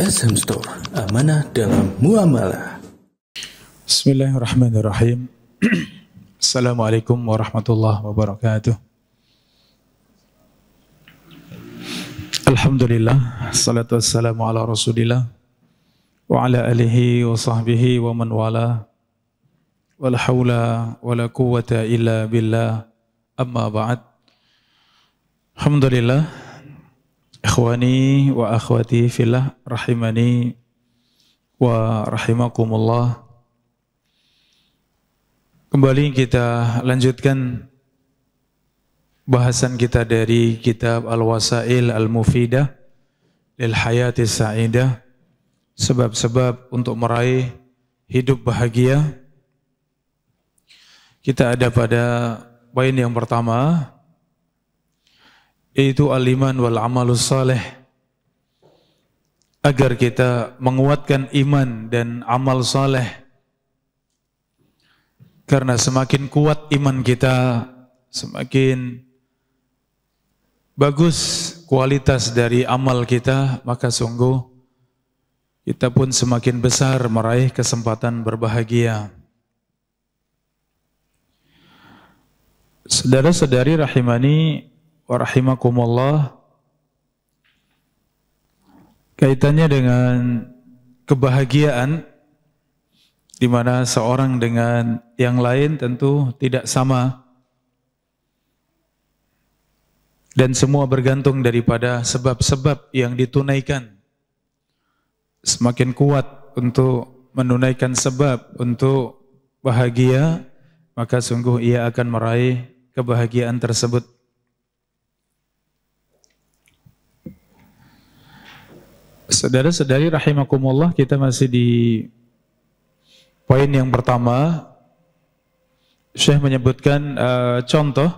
SM Store, amanah dalam muamalah. Bismillahirrahmanirrahim. Assalamualaikum warahmatullahi wabarakatuh. Alhamdulillah, salatu wassalamu ala rasulillah wa ala alihi wa sahbihi wa man wala wa la hawla wa la quwata illa billah amma ba'd. Alhamdulillah, Ikhwani wa akhwati fillah rahimani wa rahimakumullah. Kembali kita lanjutkan bahasan kita dari kitab Al-Wasail Al-Mufidah lil Hayati Sa'idah sebab-sebab untuk meraih hidup bahagia. Kita ada pada poin yang pertama yaitu aliman wal amalus saleh agar kita menguatkan iman dan amal saleh karena semakin kuat iman kita semakin bagus kualitas dari amal kita maka sungguh kita pun semakin besar meraih kesempatan berbahagia. Saudara-saudari rahimani warahimakumullah kaitannya dengan kebahagiaan di mana seorang dengan yang lain tentu tidak sama dan semua bergantung daripada sebab-sebab yang ditunaikan semakin kuat untuk menunaikan sebab untuk bahagia maka sungguh ia akan meraih kebahagiaan tersebut Saudara-saudari rahimakumullah, kita masih di poin yang pertama. Syekh menyebutkan uh, contoh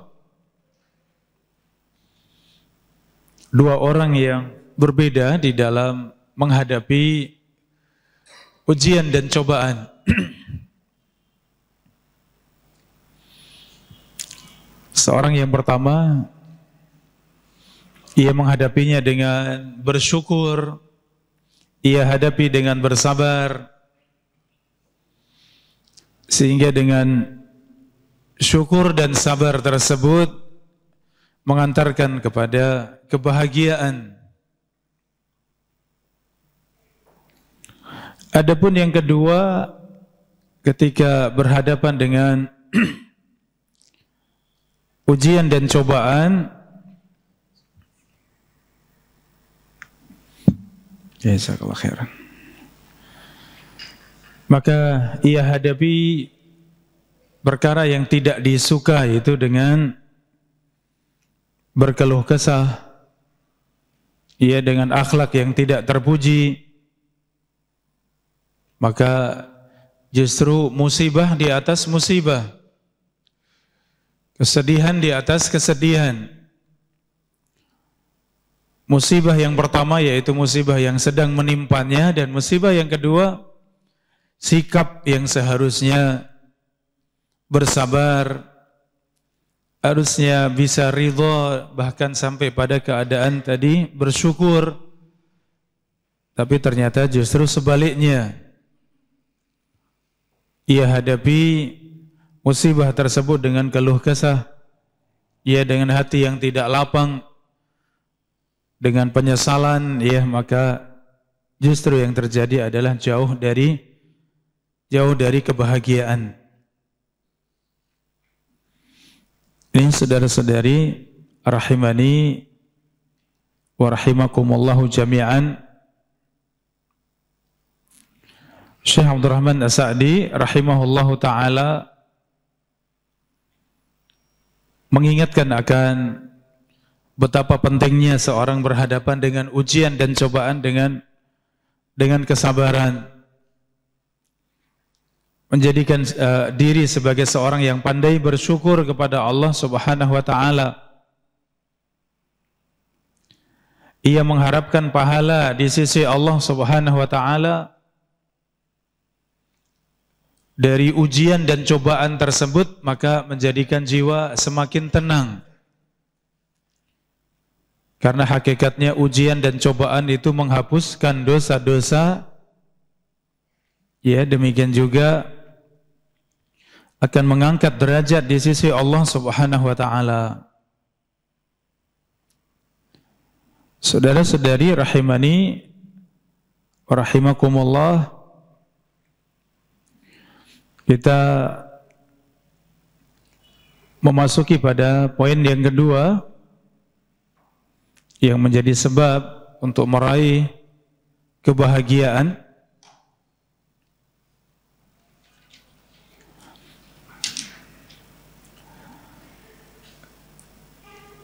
dua orang yang berbeda di dalam menghadapi ujian dan cobaan. Seorang yang pertama ia menghadapinya dengan bersyukur ia hadapi dengan bersabar sehingga dengan syukur dan sabar tersebut mengantarkan kepada kebahagiaan. Adapun yang kedua ketika berhadapan dengan ujian dan cobaan Jazakallah khairan. Maka ia hadapi perkara yang tidak disuka itu dengan berkeluh kesah. Ia dengan akhlak yang tidak terpuji. Maka justru musibah di atas musibah. Kesedihan di atas kesedihan. Musibah yang pertama yaitu musibah yang sedang menimpanya dan musibah yang kedua sikap yang seharusnya bersabar harusnya bisa ridho bahkan sampai pada keadaan tadi bersyukur tapi ternyata justru sebaliknya ia hadapi musibah tersebut dengan keluh kesah ia dengan hati yang tidak lapang dengan penyesalan ya maka justru yang terjadi adalah jauh dari jauh dari kebahagiaan. Ini saudara-saudari rahimani wa rahimakumullahu jami'an. Syekh Abdul Rahman As-Sa'di rahimahullahu taala mengingatkan akan betapa pentingnya seorang berhadapan dengan ujian dan cobaan dengan dengan kesabaran menjadikan uh, diri sebagai seorang yang pandai bersyukur kepada Allah Subhanahu wa taala. Ia mengharapkan pahala di sisi Allah Subhanahu wa taala dari ujian dan cobaan tersebut maka menjadikan jiwa semakin tenang. Karena hakikatnya ujian dan cobaan itu menghapuskan dosa-dosa. Ya, demikian juga akan mengangkat derajat di sisi Allah Subhanahu wa taala. Saudara-saudari rahimani wa rahimakumullah. Kita memasuki pada poin yang kedua yang menjadi sebab untuk meraih kebahagiaan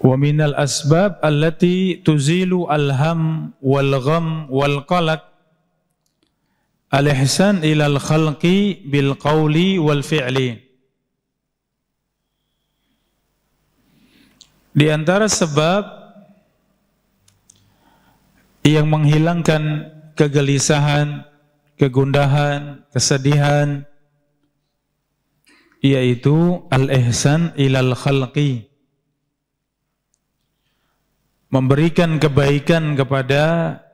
wa minal asbab allati tuzilu alham wal gham wal qalaq al ihsan ila al khalqi bil qawli wal fi'li di antara sebab yang menghilangkan kegelisahan, kegundahan, kesedihan yaitu al-ihsan ilal khalqi memberikan kebaikan kepada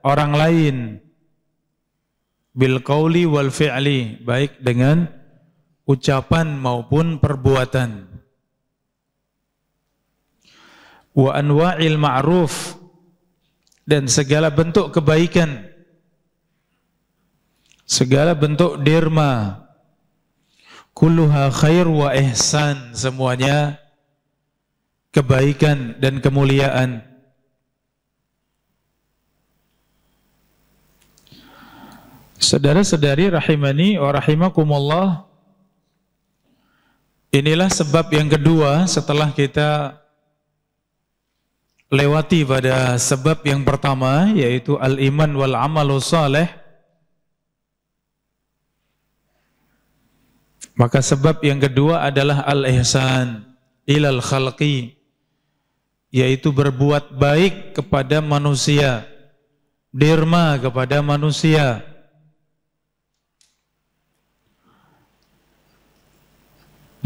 orang lain bil qauli wal fi'li baik dengan ucapan maupun perbuatan wa anwa'il ma'ruf dan segala bentuk kebaikan segala bentuk derma kulluha khair wa ihsan semuanya kebaikan dan kemuliaan Saudara-saudari rahimani wa rahimakumullah Inilah sebab yang kedua setelah kita lewati pada sebab yang pertama yaitu al-iman wal amalu saleh maka sebab yang kedua adalah al-ihsan ilal khalqi yaitu berbuat baik kepada manusia derma kepada manusia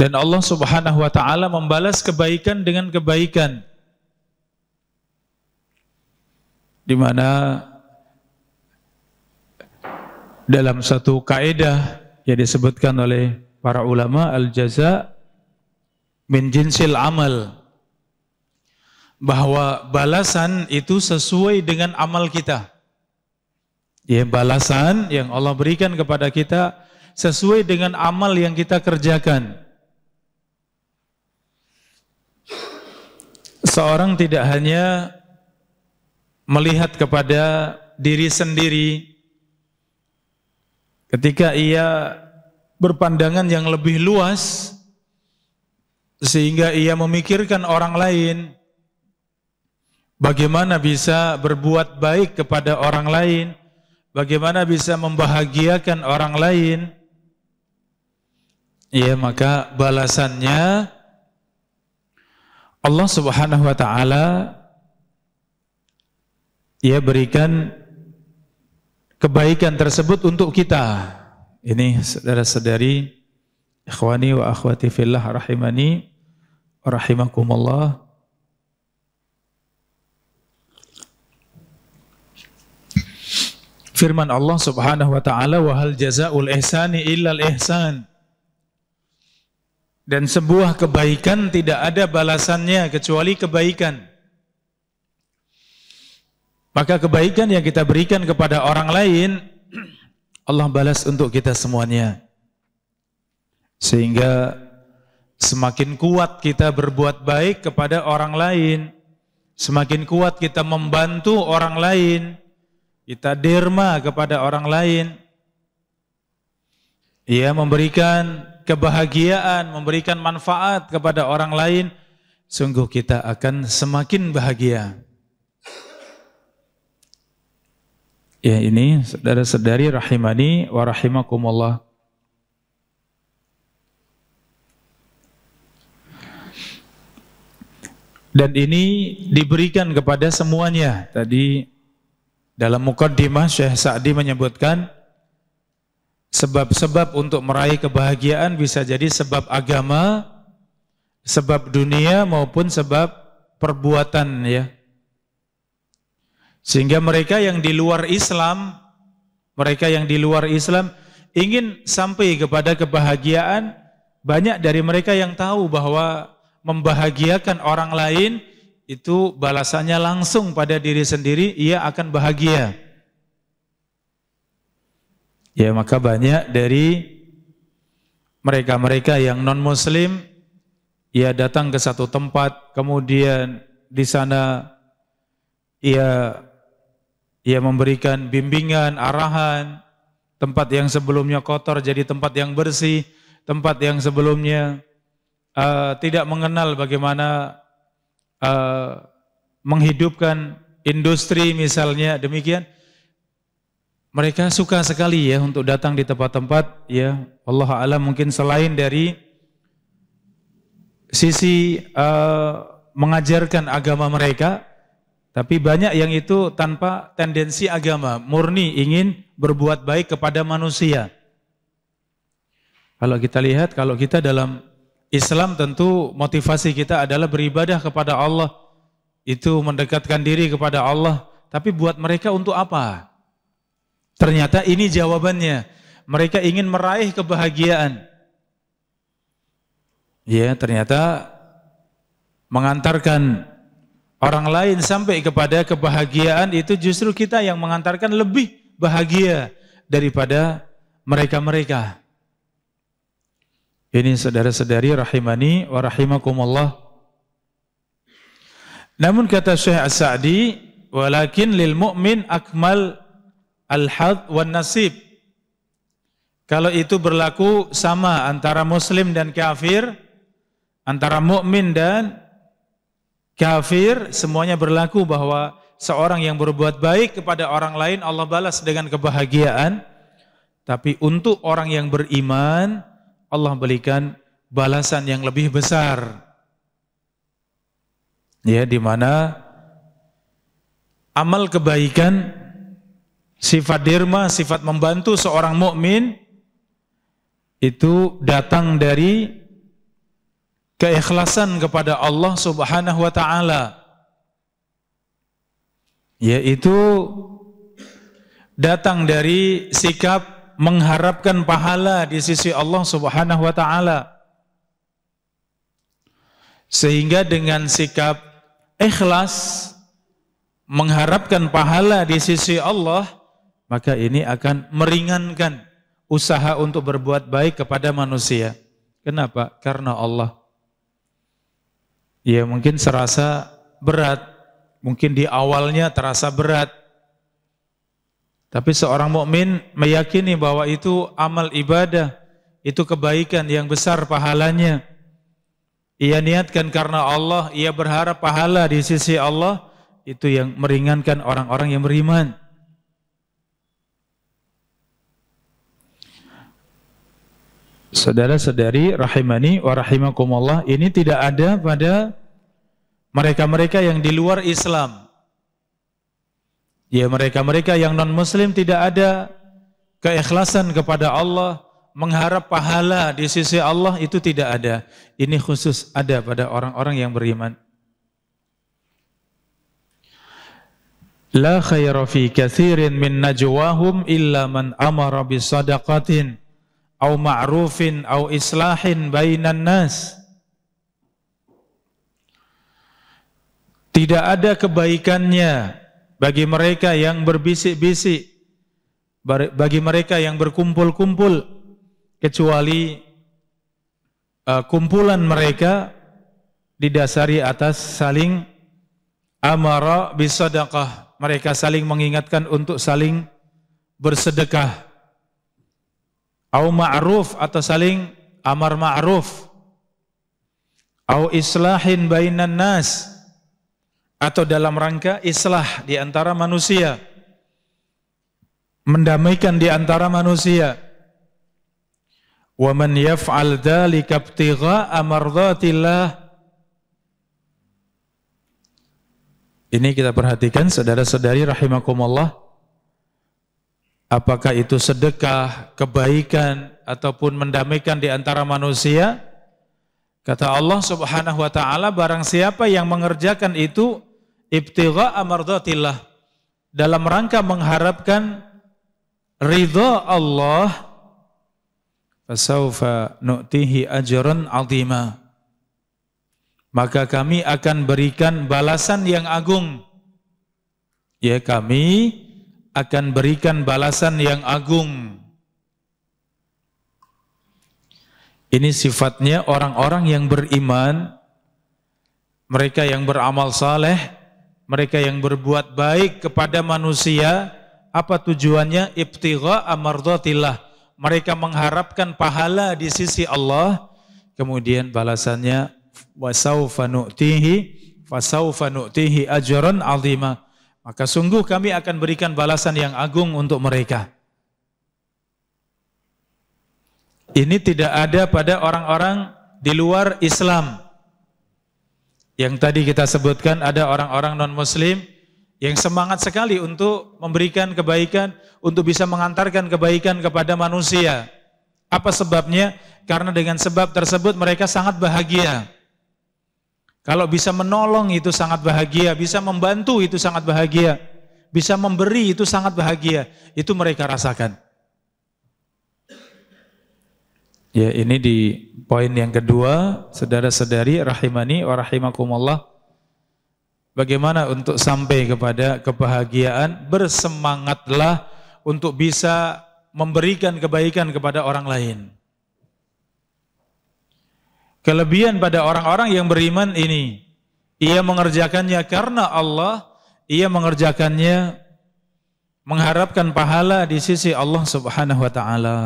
dan Allah Subhanahu wa taala membalas kebaikan dengan kebaikan di mana dalam satu kaidah yang disebutkan oleh para ulama al jaza min jinsil amal bahwa balasan itu sesuai dengan amal kita. Ya, balasan yang Allah berikan kepada kita sesuai dengan amal yang kita kerjakan. Seorang tidak hanya melihat kepada diri sendiri ketika ia berpandangan yang lebih luas sehingga ia memikirkan orang lain bagaimana bisa berbuat baik kepada orang lain bagaimana bisa membahagiakan orang lain ya maka balasannya Allah Subhanahu wa taala ia berikan kebaikan tersebut untuk kita. Ini saudara-saudari, ikhwani wa akhwati fillah rahimani wa rahimakumullah. Firman Allah Subhanahu wa taala, "Wa hal jazaa'ul ihsani illa al-ihsan." Dan sebuah kebaikan tidak ada balasannya kecuali kebaikan. Maka kebaikan yang kita berikan kepada orang lain, Allah balas untuk kita semuanya. Sehingga semakin kuat kita berbuat baik kepada orang lain, semakin kuat kita membantu orang lain, kita derma kepada orang lain. Ia memberikan kebahagiaan, memberikan manfaat kepada orang lain, sungguh kita akan semakin bahagia. Ya ini saudara-saudari rahimani wa rahimakumullah. Dan ini diberikan kepada semuanya. Tadi dalam mukaddimah Syekh Sa'di menyebutkan sebab-sebab untuk meraih kebahagiaan bisa jadi sebab agama, sebab dunia maupun sebab perbuatan ya. Sehingga mereka yang di luar Islam, mereka yang di luar Islam ingin sampai kepada kebahagiaan, banyak dari mereka yang tahu bahwa membahagiakan orang lain itu balasannya langsung pada diri sendiri, ia akan bahagia. Ya, maka banyak dari mereka-mereka yang non-muslim ia datang ke satu tempat, kemudian di sana ia ia memberikan bimbingan, arahan, tempat yang sebelumnya kotor jadi tempat yang bersih, tempat yang sebelumnya uh, tidak mengenal bagaimana uh, menghidupkan industri misalnya demikian. Mereka suka sekali ya untuk datang di tempat-tempat ya Allah alam mungkin selain dari sisi uh, mengajarkan agama mereka tapi banyak yang itu tanpa tendensi agama, murni ingin berbuat baik kepada manusia. Kalau kita lihat, kalau kita dalam Islam tentu motivasi kita adalah beribadah kepada Allah. Itu mendekatkan diri kepada Allah. Tapi buat mereka untuk apa? Ternyata ini jawabannya. Mereka ingin meraih kebahagiaan. Ya, ternyata mengantarkan orang lain sampai kepada kebahagiaan itu justru kita yang mengantarkan lebih bahagia daripada mereka-mereka. Ini saudara-saudari rahimani wa rahimakumullah. Namun kata Syekh As-Sa'di, walakin lil mu'min akmal al-had wan nasib. Kalau itu berlaku sama antara muslim dan kafir, antara mukmin dan kafir semuanya berlaku bahwa seorang yang berbuat baik kepada orang lain Allah balas dengan kebahagiaan tapi untuk orang yang beriman Allah berikan balasan yang lebih besar ya di mana amal kebaikan sifat derma sifat membantu seorang mukmin itu datang dari keikhlasan kepada Allah Subhanahu wa taala yaitu datang dari sikap mengharapkan pahala di sisi Allah Subhanahu wa taala. Sehingga dengan sikap ikhlas mengharapkan pahala di sisi Allah, maka ini akan meringankan usaha untuk berbuat baik kepada manusia. Kenapa? Karena Allah ya mungkin serasa berat, mungkin di awalnya terasa berat. Tapi seorang mukmin meyakini bahwa itu amal ibadah, itu kebaikan yang besar pahalanya. Ia niatkan karena Allah, ia berharap pahala di sisi Allah, itu yang meringankan orang-orang yang beriman. Saudara-saudari rahimani wa rahimakumullah, ini tidak ada pada mereka-mereka yang di luar Islam. Ya mereka-mereka yang non-muslim tidak ada keikhlasan kepada Allah, mengharap pahala di sisi Allah itu tidak ada. Ini khusus ada pada orang-orang yang beriman. لا خير في كثير من نجواهم إلا من أمر bisadaqatin أو ma'rufin أو إصلاح بين الناس Tidak ada kebaikannya bagi mereka yang berbisik-bisik, bagi mereka yang berkumpul-kumpul, kecuali uh, kumpulan mereka didasari atas saling amara bisadaqah. Mereka saling mengingatkan untuk saling bersedekah. Au ma'ruf atau saling amar ma'ruf. Au islahin bainan nas atau dalam rangka islah di antara manusia, mendamaikan di antara manusia. Wa man yaf'al dzalika ibtigha'a Ini kita perhatikan saudara-saudari rahimakumullah. Apakah itu sedekah, kebaikan ataupun mendamaikan di antara manusia? Kata Allah Subhanahu wa taala barang siapa yang mengerjakan itu ibtigha amardatillah dalam rangka mengharapkan ridha Allah fasaufa nu'tihi ajran 'azima maka kami akan berikan balasan yang agung ya kami akan berikan balasan yang agung ini sifatnya orang-orang yang beriman mereka yang beramal saleh mereka yang berbuat baik kepada manusia apa tujuannya ibtigha amardatillah mereka mengharapkan pahala di sisi Allah kemudian balasannya wasaufa nu'tihi fasaufa nu'tihi ajran 'azima maka sungguh kami akan berikan balasan yang agung untuk mereka ini tidak ada pada orang-orang di luar Islam yang tadi kita sebutkan ada orang-orang non-muslim yang semangat sekali untuk memberikan kebaikan, untuk bisa mengantarkan kebaikan kepada manusia. Apa sebabnya? Karena dengan sebab tersebut mereka sangat bahagia. Kalau bisa menolong itu sangat bahagia, bisa membantu itu sangat bahagia, bisa memberi itu sangat bahagia. Itu mereka rasakan. Ya, ini di poin yang kedua, saudara-saudari rahimani wa rahimakumullah. Bagaimana untuk sampai kepada kebahagiaan? Bersemangatlah untuk bisa memberikan kebaikan kepada orang lain. Kelebihan pada orang-orang yang beriman ini, ia mengerjakannya karena Allah, ia mengerjakannya mengharapkan pahala di sisi Allah Subhanahu wa taala.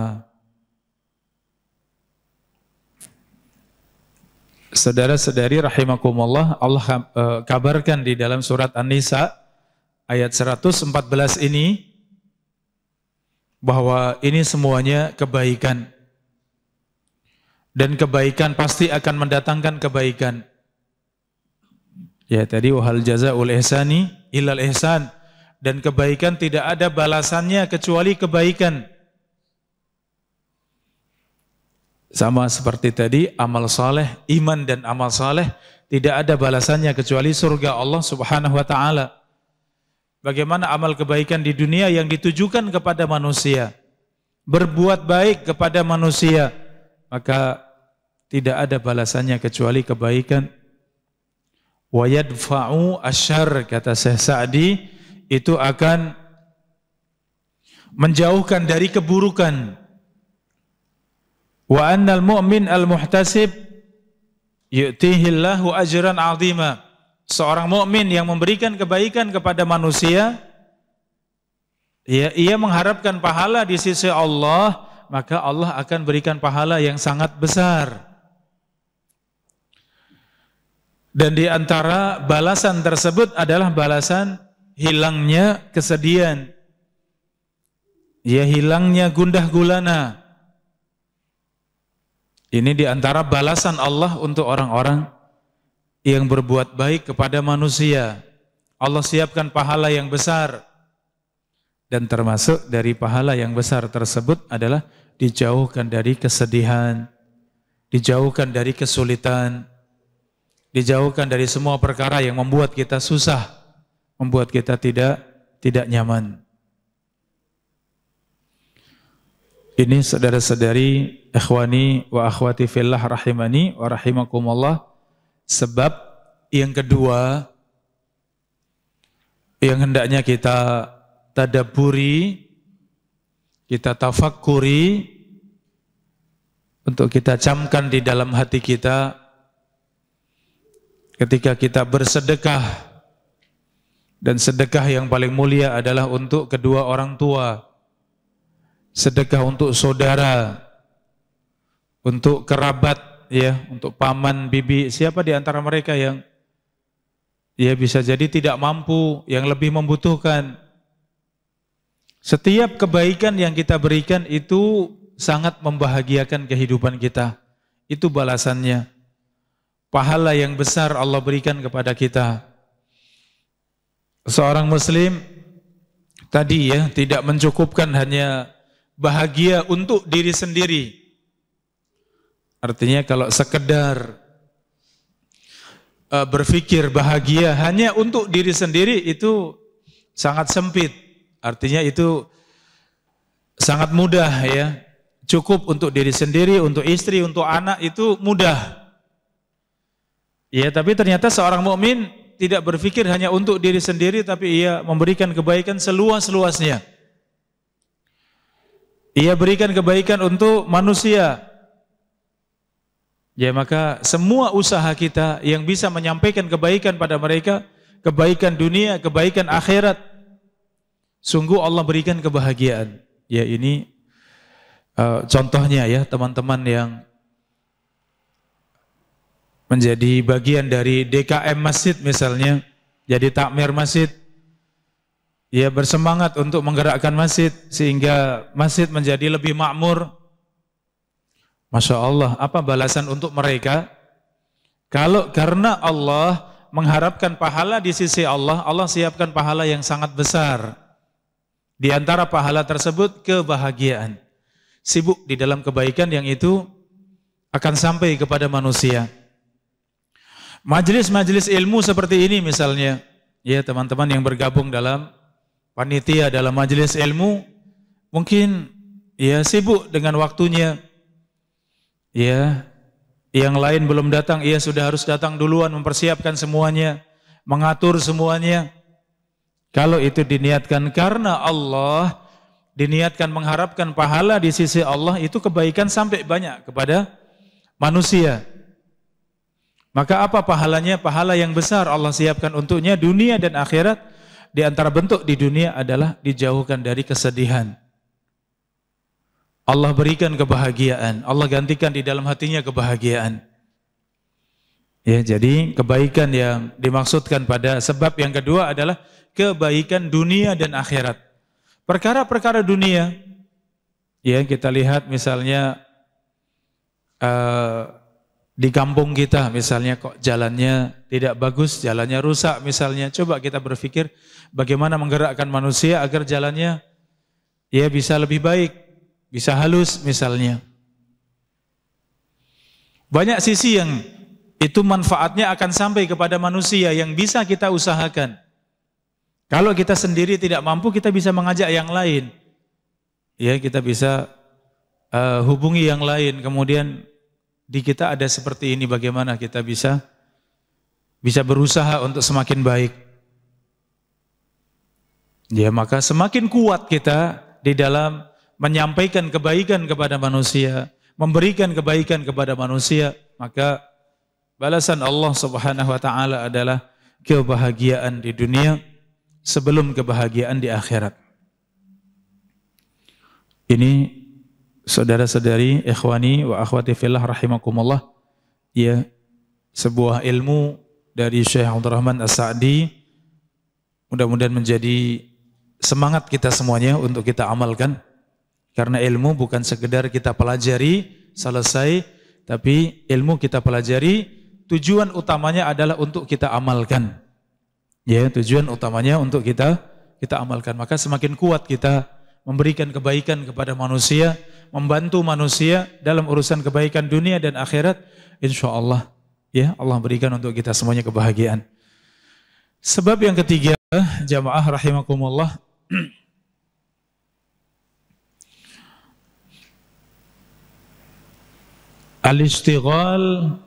Saudara-saudari rahimakumullah, Allah eh, kabarkan di dalam surat An-Nisa ayat 114 ini bahwa ini semuanya kebaikan. Dan kebaikan pasti akan mendatangkan kebaikan. Ya tadi wahal ul ihsani ilal ihsan dan kebaikan tidak ada balasannya kecuali kebaikan. Sama seperti tadi, amal saleh, iman dan amal saleh tidak ada balasannya kecuali surga Allah Subhanahu wa taala. Bagaimana amal kebaikan di dunia yang ditujukan kepada manusia, berbuat baik kepada manusia, maka tidak ada balasannya kecuali kebaikan. Wa yadfa'u asyarr kata Syekh Sa'di itu akan menjauhkan dari keburukan Wa annal mu'min al-muhtasib yu'tihillahu ajran 'azima. Seorang mukmin yang memberikan kebaikan kepada manusia, ya, ia mengharapkan pahala di sisi Allah, maka Allah akan berikan pahala yang sangat besar. Dan di antara balasan tersebut adalah balasan hilangnya kesedihan. Ya hilangnya gundah gulana. Ini diantara balasan Allah untuk orang-orang yang berbuat baik kepada manusia. Allah siapkan pahala yang besar. Dan termasuk dari pahala yang besar tersebut adalah dijauhkan dari kesedihan, dijauhkan dari kesulitan, dijauhkan dari semua perkara yang membuat kita susah, membuat kita tidak tidak nyaman. Ini saudara-saudari, ikhwani wa akhwati fillah rahimani wa rahimakumullah. Sebab yang kedua yang hendaknya kita tadaburi, kita tafakuri untuk kita camkan di dalam hati kita ketika kita bersedekah dan sedekah yang paling mulia adalah untuk kedua orang tua sedekah untuk saudara, untuk kerabat, ya, untuk paman, bibi, siapa di antara mereka yang ya bisa jadi tidak mampu, yang lebih membutuhkan. Setiap kebaikan yang kita berikan itu sangat membahagiakan kehidupan kita. Itu balasannya. Pahala yang besar Allah berikan kepada kita. Seorang muslim tadi ya tidak mencukupkan hanya bahagia untuk diri sendiri. Artinya kalau sekedar uh, berpikir bahagia hanya untuk diri sendiri itu sangat sempit. Artinya itu sangat mudah ya. Cukup untuk diri sendiri, untuk istri, untuk anak itu mudah. Ya, tapi ternyata seorang mukmin tidak berpikir hanya untuk diri sendiri tapi ia memberikan kebaikan seluas-luasnya. Ia berikan kebaikan untuk manusia. Ya maka semua usaha kita yang bisa menyampaikan kebaikan pada mereka, kebaikan dunia, kebaikan akhirat, sungguh Allah berikan kebahagiaan. Ya ini uh, contohnya ya teman-teman yang menjadi bagian dari DKM masjid misalnya, jadi takmir masjid, ya bersemangat untuk menggerakkan masjid sehingga masjid menjadi lebih makmur. Masya Allah, apa balasan untuk mereka? Kalau karena Allah mengharapkan pahala di sisi Allah, Allah siapkan pahala yang sangat besar. Di antara pahala tersebut kebahagiaan. Sibuk di dalam kebaikan yang itu akan sampai kepada manusia. Majelis-majelis ilmu seperti ini misalnya, ya teman-teman yang bergabung dalam panitia dalam majelis ilmu mungkin ya sibuk dengan waktunya. Ya, yang lain belum datang, ia sudah harus datang duluan mempersiapkan semuanya, mengatur semuanya. Kalau itu diniatkan karena Allah, diniatkan mengharapkan pahala di sisi Allah, itu kebaikan sampai banyak kepada manusia. Maka apa pahalanya? Pahala yang besar Allah siapkan untuknya dunia dan akhirat di antara bentuk di dunia adalah dijauhkan dari kesedihan. Allah berikan kebahagiaan, Allah gantikan di dalam hatinya kebahagiaan. Ya, jadi kebaikan yang dimaksudkan pada sebab yang kedua adalah kebaikan dunia dan akhirat. Perkara-perkara dunia, ya kita lihat misalnya uh, di kampung kita misalnya kok jalannya tidak bagus, jalannya rusak misalnya. Coba kita berpikir bagaimana menggerakkan manusia agar jalannya ya bisa lebih baik, bisa halus misalnya. Banyak sisi yang itu manfaatnya akan sampai kepada manusia yang bisa kita usahakan. Kalau kita sendiri tidak mampu, kita bisa mengajak yang lain. Ya, kita bisa uh, hubungi yang lain. Kemudian di kita ada seperti ini, bagaimana kita bisa bisa berusaha untuk semakin baik. Ya, maka semakin kuat kita di dalam menyampaikan kebaikan kepada manusia, memberikan kebaikan kepada manusia, maka balasan Allah Subhanahu wa taala adalah kebahagiaan di dunia sebelum kebahagiaan di akhirat. Ini saudara-saudari, ikhwani wa akhwati fillah rahimakumullah, ya sebuah ilmu dari Syekh Abdul Rahman As-Sa'di mudah-mudahan menjadi semangat kita semuanya untuk kita amalkan karena ilmu bukan sekedar kita pelajari selesai tapi ilmu kita pelajari tujuan utamanya adalah untuk kita amalkan ya tujuan utamanya untuk kita kita amalkan maka semakin kuat kita memberikan kebaikan kepada manusia membantu manusia dalam urusan kebaikan dunia dan akhirat insya Allah Ya, Allah berikan untuk kita semuanya kebahagiaan. Sebab yang ketiga, jamaah rahimakumullah. Al-istighal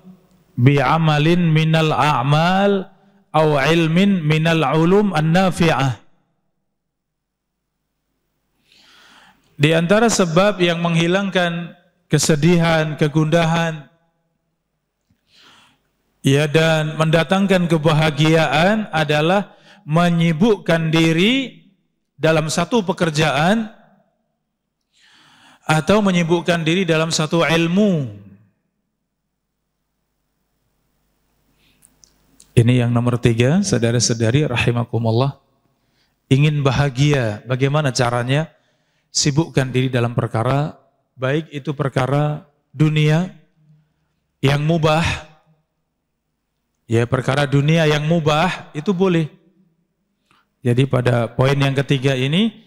bi'amalin minal a'mal au ilmin minal ulum an-nafi'ah. Di antara sebab yang menghilangkan kesedihan, kegundahan, Ya dan mendatangkan kebahagiaan adalah menyibukkan diri dalam satu pekerjaan atau menyibukkan diri dalam satu ilmu. Ini yang nomor tiga, saudara-saudari rahimakumullah. Ingin bahagia, bagaimana caranya? Sibukkan diri dalam perkara, baik itu perkara dunia yang mubah, ya perkara dunia yang mubah itu boleh. Jadi pada poin yang ketiga ini,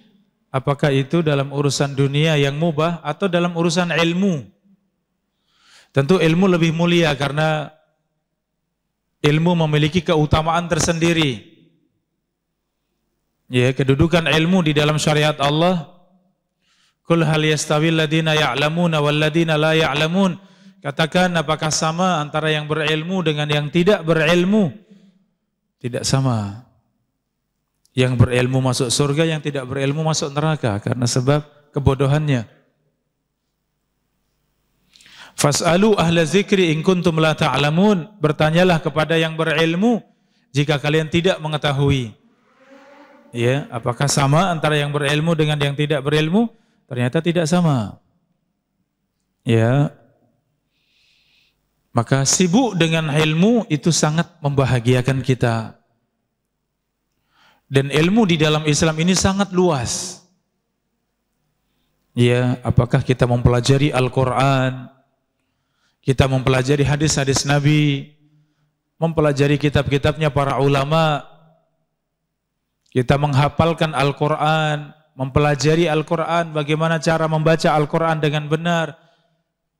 apakah itu dalam urusan dunia yang mubah atau dalam urusan ilmu? Tentu ilmu lebih mulia karena ilmu memiliki keutamaan tersendiri. Ya, kedudukan ilmu di dalam syariat Allah. Kul hal yastawil ladina ya'lamuna wal ladina la ya'lamun. Katakan apakah sama antara yang berilmu dengan yang tidak berilmu? Tidak sama. Yang berilmu masuk surga, yang tidak berilmu masuk neraka karena sebab kebodohannya. Fas'alu ahla zikri in kuntum la ta'lamun. Ta Bertanyalah kepada yang berilmu jika kalian tidak mengetahui. Ya, apakah sama antara yang berilmu dengan yang tidak berilmu? Ternyata tidak sama. Ya, maka sibuk dengan ilmu itu sangat membahagiakan kita. Dan ilmu di dalam Islam ini sangat luas. Ya, apakah kita mempelajari Al-Quran, kita mempelajari hadis-hadis Nabi, mempelajari kitab-kitabnya para ulama, kita menghafalkan Al-Quran, mempelajari Al-Quran, bagaimana cara membaca Al-Quran dengan benar,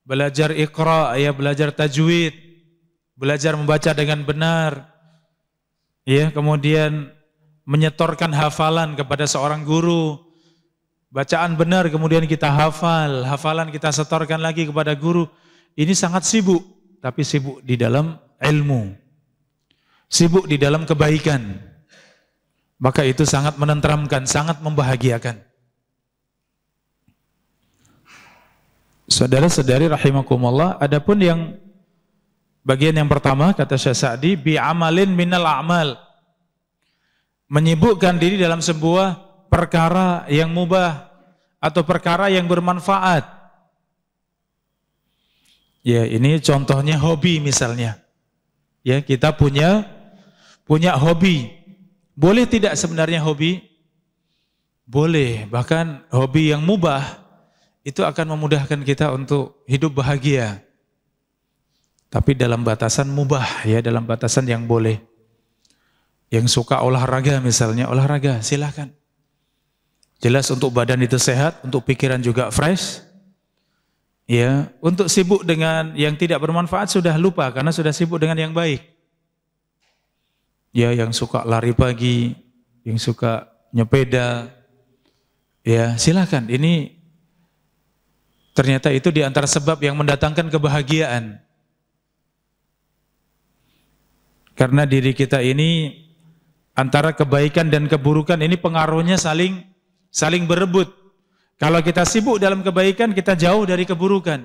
belajar ikra, ya belajar tajwid, belajar membaca dengan benar. Ya, kemudian menyetorkan hafalan kepada seorang guru. Bacaan benar kemudian kita hafal, hafalan kita setorkan lagi kepada guru. Ini sangat sibuk, tapi sibuk di dalam ilmu. Sibuk di dalam kebaikan. Maka itu sangat menenteramkan, sangat membahagiakan. Saudara-saudari rahimakumullah, adapun yang bagian yang pertama kata Syekh Sa'di bi amalin minal a'mal. Menyibukkan diri dalam sebuah perkara yang mubah atau perkara yang bermanfaat. Ya, ini contohnya hobi misalnya. Ya, kita punya punya hobi. Boleh tidak sebenarnya hobi? Boleh, bahkan hobi yang mubah itu akan memudahkan kita untuk hidup bahagia. Tapi dalam batasan mubah ya, dalam batasan yang boleh. Yang suka olahraga misalnya, olahraga silahkan. Jelas untuk badan itu sehat, untuk pikiran juga fresh. Ya, untuk sibuk dengan yang tidak bermanfaat sudah lupa karena sudah sibuk dengan yang baik. Ya, yang suka lari pagi, yang suka nyepeda, ya silakan. Ini Ternyata itu di antara sebab yang mendatangkan kebahagiaan. Karena diri kita ini antara kebaikan dan keburukan ini pengaruhnya saling saling berebut. Kalau kita sibuk dalam kebaikan, kita jauh dari keburukan.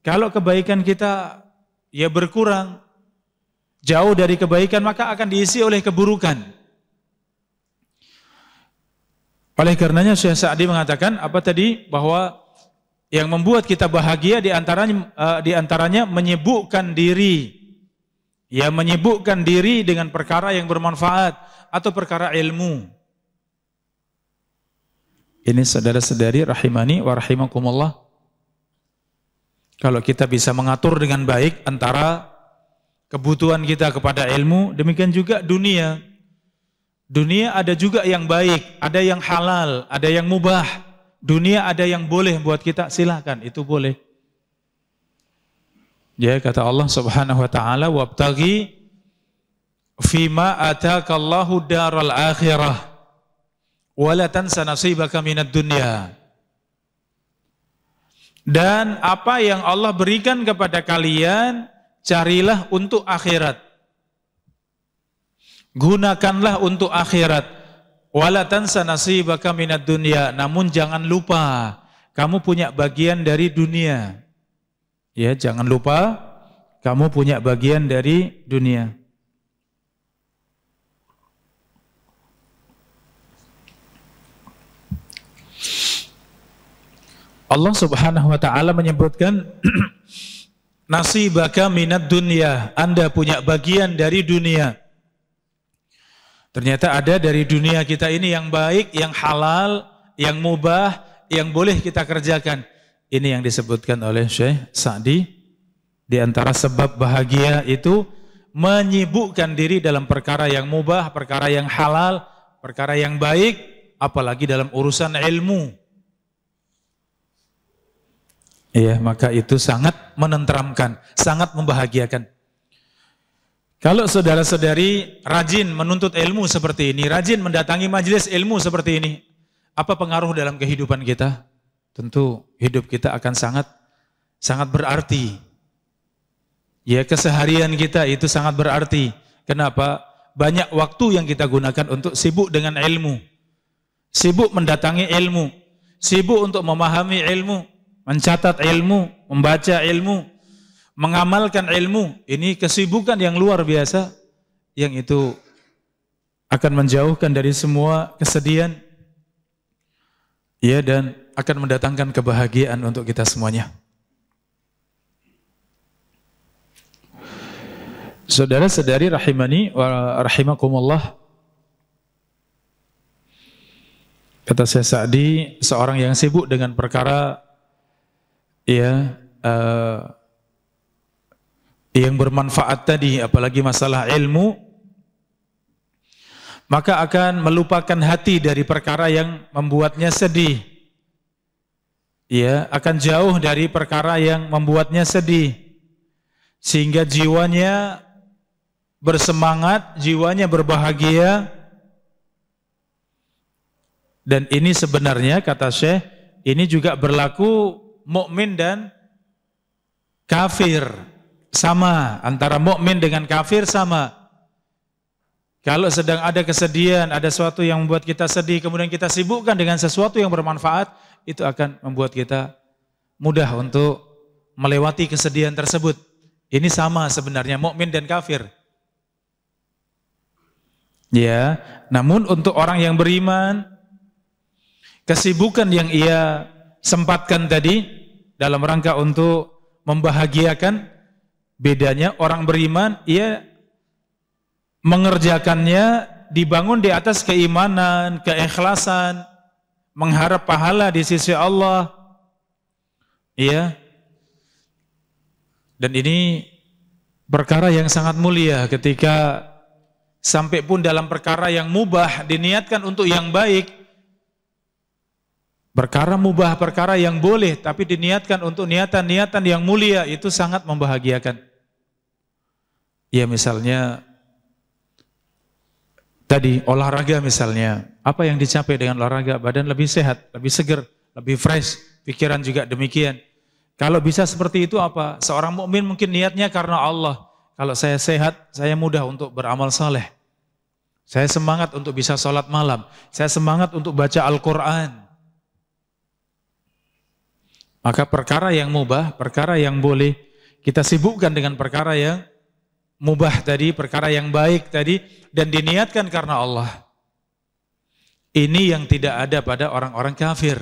Kalau kebaikan kita ya berkurang, jauh dari kebaikan, maka akan diisi oleh keburukan. Oleh karenanya Syekh Sa'di mengatakan apa tadi bahwa yang membuat kita bahagia di antaranya uh, di menyibukkan diri. Ya, menyibukkan diri dengan perkara yang bermanfaat atau perkara ilmu. Ini saudara-saudari rahimani wa rahimakumullah. Kalau kita bisa mengatur dengan baik antara kebutuhan kita kepada ilmu, demikian juga dunia. Dunia ada juga yang baik, ada yang halal, ada yang mubah dunia ada yang boleh buat kita, silahkan, itu boleh. Ya, kata Allah Subhanahu wa taala, "Wabtaghi fima atakallahu daral akhirah wa la tansa nasibaka minad dunya." Dan apa yang Allah berikan kepada kalian, carilah untuk akhirat. Gunakanlah untuk akhirat Wala tansa nasibaka minad dunia, namun jangan lupa kamu punya bagian dari dunia. Ya, jangan lupa kamu punya bagian dari dunia. Allah Subhanahu wa taala menyebutkan nasibaka minat dunia. Anda punya bagian dari dunia. Ternyata ada dari dunia kita ini yang baik, yang halal, yang mubah, yang boleh kita kerjakan. Ini yang disebutkan oleh Syekh Sa'di. Di antara sebab bahagia itu menyibukkan diri dalam perkara yang mubah, perkara yang halal, perkara yang baik, apalagi dalam urusan ilmu. Iya, maka itu sangat menenteramkan, sangat membahagiakan. Kalau saudara-saudari rajin menuntut ilmu seperti ini, rajin mendatangi majelis ilmu seperti ini, apa pengaruh dalam kehidupan kita? Tentu hidup kita akan sangat sangat berarti. Ya, keseharian kita itu sangat berarti. Kenapa? Banyak waktu yang kita gunakan untuk sibuk dengan ilmu. Sibuk mendatangi ilmu, sibuk untuk memahami ilmu, mencatat ilmu, membaca ilmu, mengamalkan ilmu ini kesibukan yang luar biasa yang itu akan menjauhkan dari semua kesedihan ya dan akan mendatangkan kebahagiaan untuk kita semuanya. Saudara-saudari rahimani wa rahimakumullah. Kata saya Sa'di, seorang yang sibuk dengan perkara ya uh, yang bermanfaat tadi, apalagi masalah ilmu, maka akan melupakan hati dari perkara yang membuatnya sedih. Ya, akan jauh dari perkara yang membuatnya sedih. Sehingga jiwanya bersemangat, jiwanya berbahagia. Dan ini sebenarnya kata Syekh, ini juga berlaku mukmin dan kafir. Sama antara mukmin dengan kafir sama. Kalau sedang ada kesedihan, ada sesuatu yang membuat kita sedih, kemudian kita sibukkan dengan sesuatu yang bermanfaat, itu akan membuat kita mudah untuk melewati kesedihan tersebut. Ini sama sebenarnya mukmin dan kafir. Ya, namun untuk orang yang beriman, kesibukan yang ia sempatkan tadi dalam rangka untuk membahagiakan Bedanya orang beriman ia mengerjakannya dibangun di atas keimanan, keikhlasan, mengharap pahala di sisi Allah. Iya. Dan ini perkara yang sangat mulia ketika sampai pun dalam perkara yang mubah diniatkan untuk yang baik Perkara mubah, perkara yang boleh, tapi diniatkan untuk niatan-niatan yang mulia, itu sangat membahagiakan. Ya misalnya, tadi olahraga misalnya, apa yang dicapai dengan olahraga? Badan lebih sehat, lebih seger, lebih fresh, pikiran juga demikian. Kalau bisa seperti itu apa? Seorang mukmin mungkin niatnya karena Allah. Kalau saya sehat, saya mudah untuk beramal saleh. Saya semangat untuk bisa sholat malam. Saya semangat untuk baca Al-Quran. Maka perkara yang mubah, perkara yang boleh kita sibukkan dengan perkara yang mubah tadi, perkara yang baik tadi dan diniatkan karena Allah. Ini yang tidak ada pada orang-orang kafir.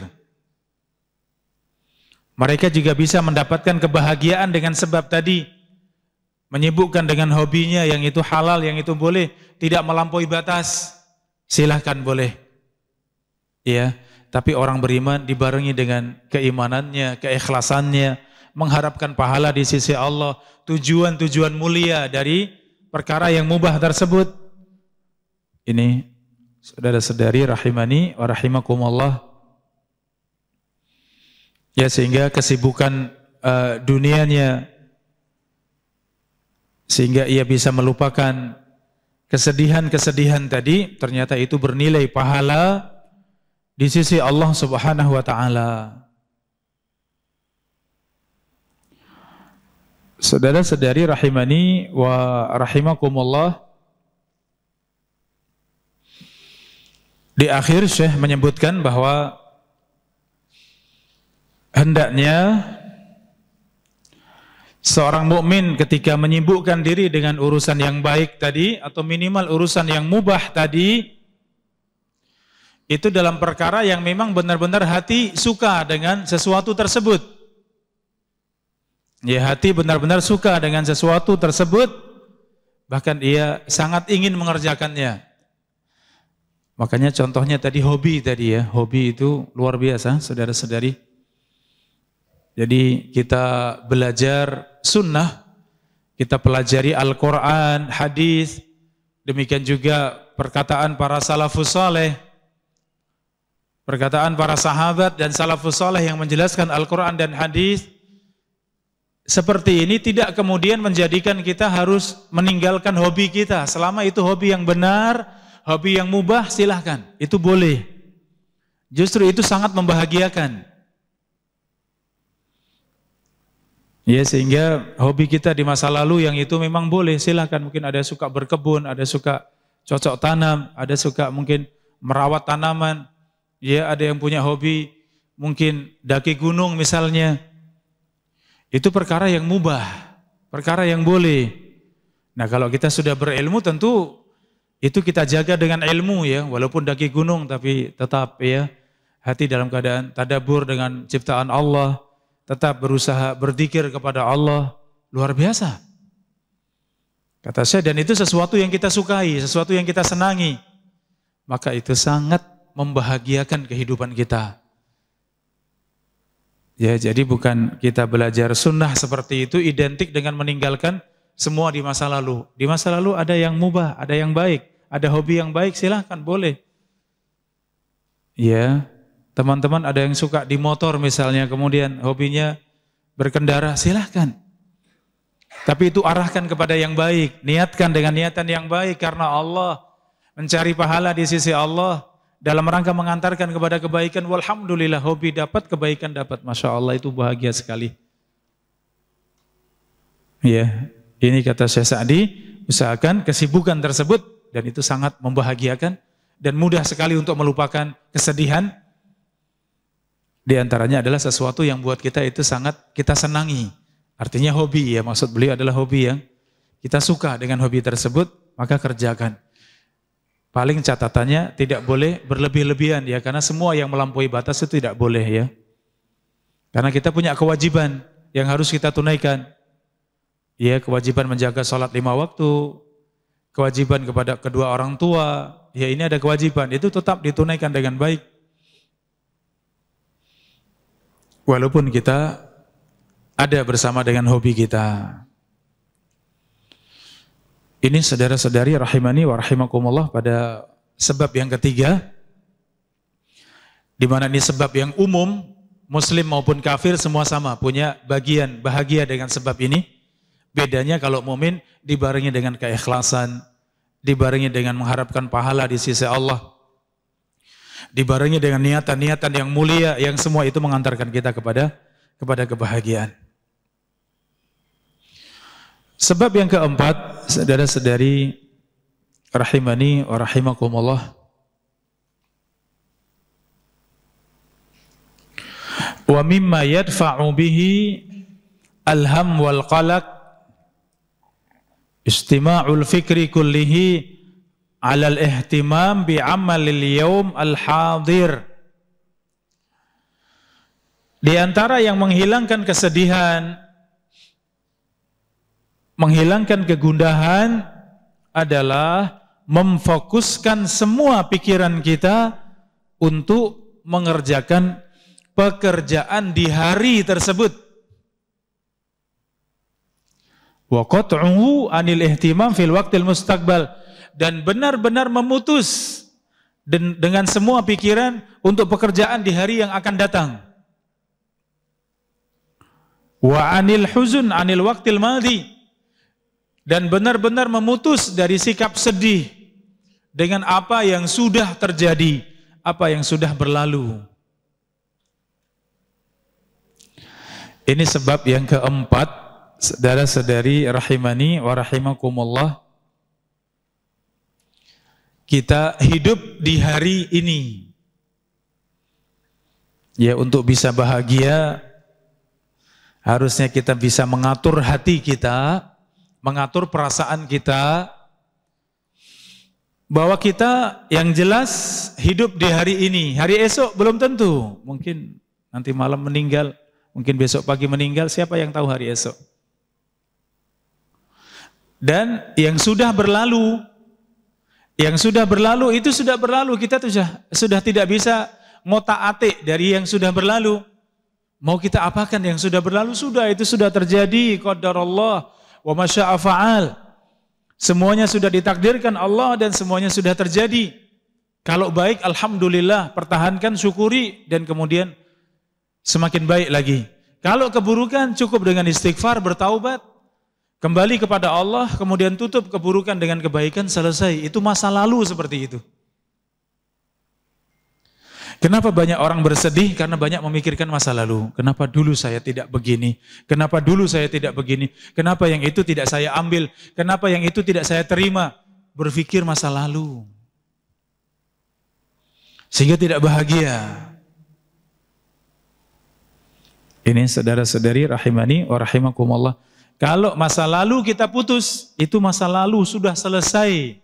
Mereka juga bisa mendapatkan kebahagiaan dengan sebab tadi. Menyibukkan dengan hobinya yang itu halal, yang itu boleh, tidak melampaui batas. Silahkan boleh. Ya tapi orang beriman dibarengi dengan keimanannya, keikhlasannya, mengharapkan pahala di sisi Allah, tujuan-tujuan mulia dari perkara yang mubah tersebut. Ini saudara-saudari rahimani wa rahimakumullah. Ya sehingga kesibukan uh, dunianya sehingga ia bisa melupakan kesedihan-kesedihan tadi ternyata itu bernilai pahala di sisi Allah Subhanahu wa taala. Saudara-saudari rahimani wa rahimakumullah. Di akhir Syekh menyebutkan bahwa hendaknya seorang mukmin ketika menyibukkan diri dengan urusan yang baik tadi atau minimal urusan yang mubah tadi itu dalam perkara yang memang benar-benar hati suka dengan sesuatu tersebut. Ya hati benar-benar suka dengan sesuatu tersebut, bahkan ia sangat ingin mengerjakannya. Makanya contohnya tadi hobi tadi ya, hobi itu luar biasa saudara-saudari. Jadi kita belajar sunnah, kita pelajari Al-Quran, hadis, demikian juga perkataan para salafus saleh, Perkataan para sahabat dan salafus soleh yang menjelaskan Al-Quran dan hadis seperti ini tidak kemudian menjadikan kita harus meninggalkan hobi kita. Selama itu hobi yang benar, hobi yang mubah silahkan, itu boleh. Justru itu sangat membahagiakan. Ya sehingga hobi kita di masa lalu yang itu memang boleh silahkan mungkin ada suka berkebun, ada suka cocok tanam, ada suka mungkin merawat tanaman, ya ada yang punya hobi mungkin daki gunung misalnya. Itu perkara yang mubah, perkara yang boleh. Nah, kalau kita sudah berilmu tentu itu kita jaga dengan ilmu ya, walaupun daki gunung tapi tetap ya hati dalam keadaan tadabur dengan ciptaan Allah, tetap berusaha berzikir kepada Allah, luar biasa. Kata saya dan itu sesuatu yang kita sukai, sesuatu yang kita senangi. Maka itu sangat membahagiakan kehidupan kita. Ya, jadi bukan kita belajar sunnah seperti itu identik dengan meninggalkan semua di masa lalu. Di masa lalu ada yang mubah, ada yang baik, ada hobi yang baik, silahkan boleh. Ya, teman-teman ada yang suka di motor misalnya, kemudian hobinya berkendara, silahkan. Tapi itu arahkan kepada yang baik, niatkan dengan niatan yang baik karena Allah mencari pahala di sisi Allah dalam rangka mengantarkan kepada kebaikan. Walhamdulillah hobi dapat, kebaikan dapat. Masya Allah itu bahagia sekali. Ya, ini kata Syekh Sa'di, usahakan kesibukan tersebut dan itu sangat membahagiakan dan mudah sekali untuk melupakan kesedihan. Di antaranya adalah sesuatu yang buat kita itu sangat kita senangi. Artinya hobi ya, maksud beliau adalah hobi yang kita suka dengan hobi tersebut, maka kerjakan. Paling catatannya tidak boleh berlebih-lebihan ya, karena semua yang melampaui batas itu tidak boleh ya. Karena kita punya kewajiban yang harus kita tunaikan. Ya, kewajiban menjaga sholat lima waktu, kewajiban kepada kedua orang tua, ya ini ada kewajiban, itu tetap ditunaikan dengan baik. Walaupun kita ada bersama dengan hobi kita. Ini saudara-saudari rahimani wa rahimakumullah pada sebab yang ketiga di mana ini sebab yang umum muslim maupun kafir semua sama punya bagian bahagia dengan sebab ini. Bedanya kalau mumin dibarengi dengan keikhlasan, dibarengi dengan mengharapkan pahala di sisi Allah, dibarengi dengan niatan-niatan yang mulia yang semua itu mengantarkan kita kepada kepada kebahagiaan. Sebab yang keempat saudara-saudari rahimani wa rahimakumullah. Wa mimma yadfa'u bihi alham wal qalaq istima'ul fikri kullihi ala al-ihtimam bi amalil yawm al-hadir. Di antara yang menghilangkan kesedihan Menghilangkan kegundahan adalah memfokuskan semua pikiran kita untuk mengerjakan pekerjaan di hari tersebut. Wa anil ihtimam fil waqtil mustaqbal dan benar-benar memutus dengan semua pikiran untuk pekerjaan di hari yang akan datang. Wa anil huzun anil waqtil madhi dan benar-benar memutus dari sikap sedih dengan apa yang sudah terjadi, apa yang sudah berlalu. Ini sebab yang keempat, saudara-saudari rahimani wa rahimakumullah. Kita hidup di hari ini. Ya untuk bisa bahagia harusnya kita bisa mengatur hati kita mengatur perasaan kita bahwa kita yang jelas hidup di hari ini. Hari esok belum tentu. Mungkin nanti malam meninggal, mungkin besok pagi meninggal, siapa yang tahu hari esok? Dan yang sudah berlalu, yang sudah berlalu itu sudah berlalu, kita sudah sudah tidak bisa ngotak-atik dari yang sudah berlalu. Mau kita apakan yang sudah berlalu? Sudah, itu sudah terjadi, qadarullah. Allah wa masya'a fa'al. Semuanya sudah ditakdirkan Allah dan semuanya sudah terjadi. Kalau baik alhamdulillah, pertahankan, syukuri dan kemudian semakin baik lagi. Kalau keburukan cukup dengan istighfar, bertaubat, kembali kepada Allah, kemudian tutup keburukan dengan kebaikan, selesai. Itu masa lalu seperti itu. Kenapa banyak orang bersedih? Karena banyak memikirkan masa lalu. Kenapa dulu saya tidak begini? Kenapa dulu saya tidak begini? Kenapa yang itu tidak saya ambil? Kenapa yang itu tidak saya terima? Berpikir masa lalu. Sehingga tidak bahagia. Ini saudara-saudari rahimani wa rahimakumullah. Kalau masa lalu kita putus, itu masa lalu sudah selesai.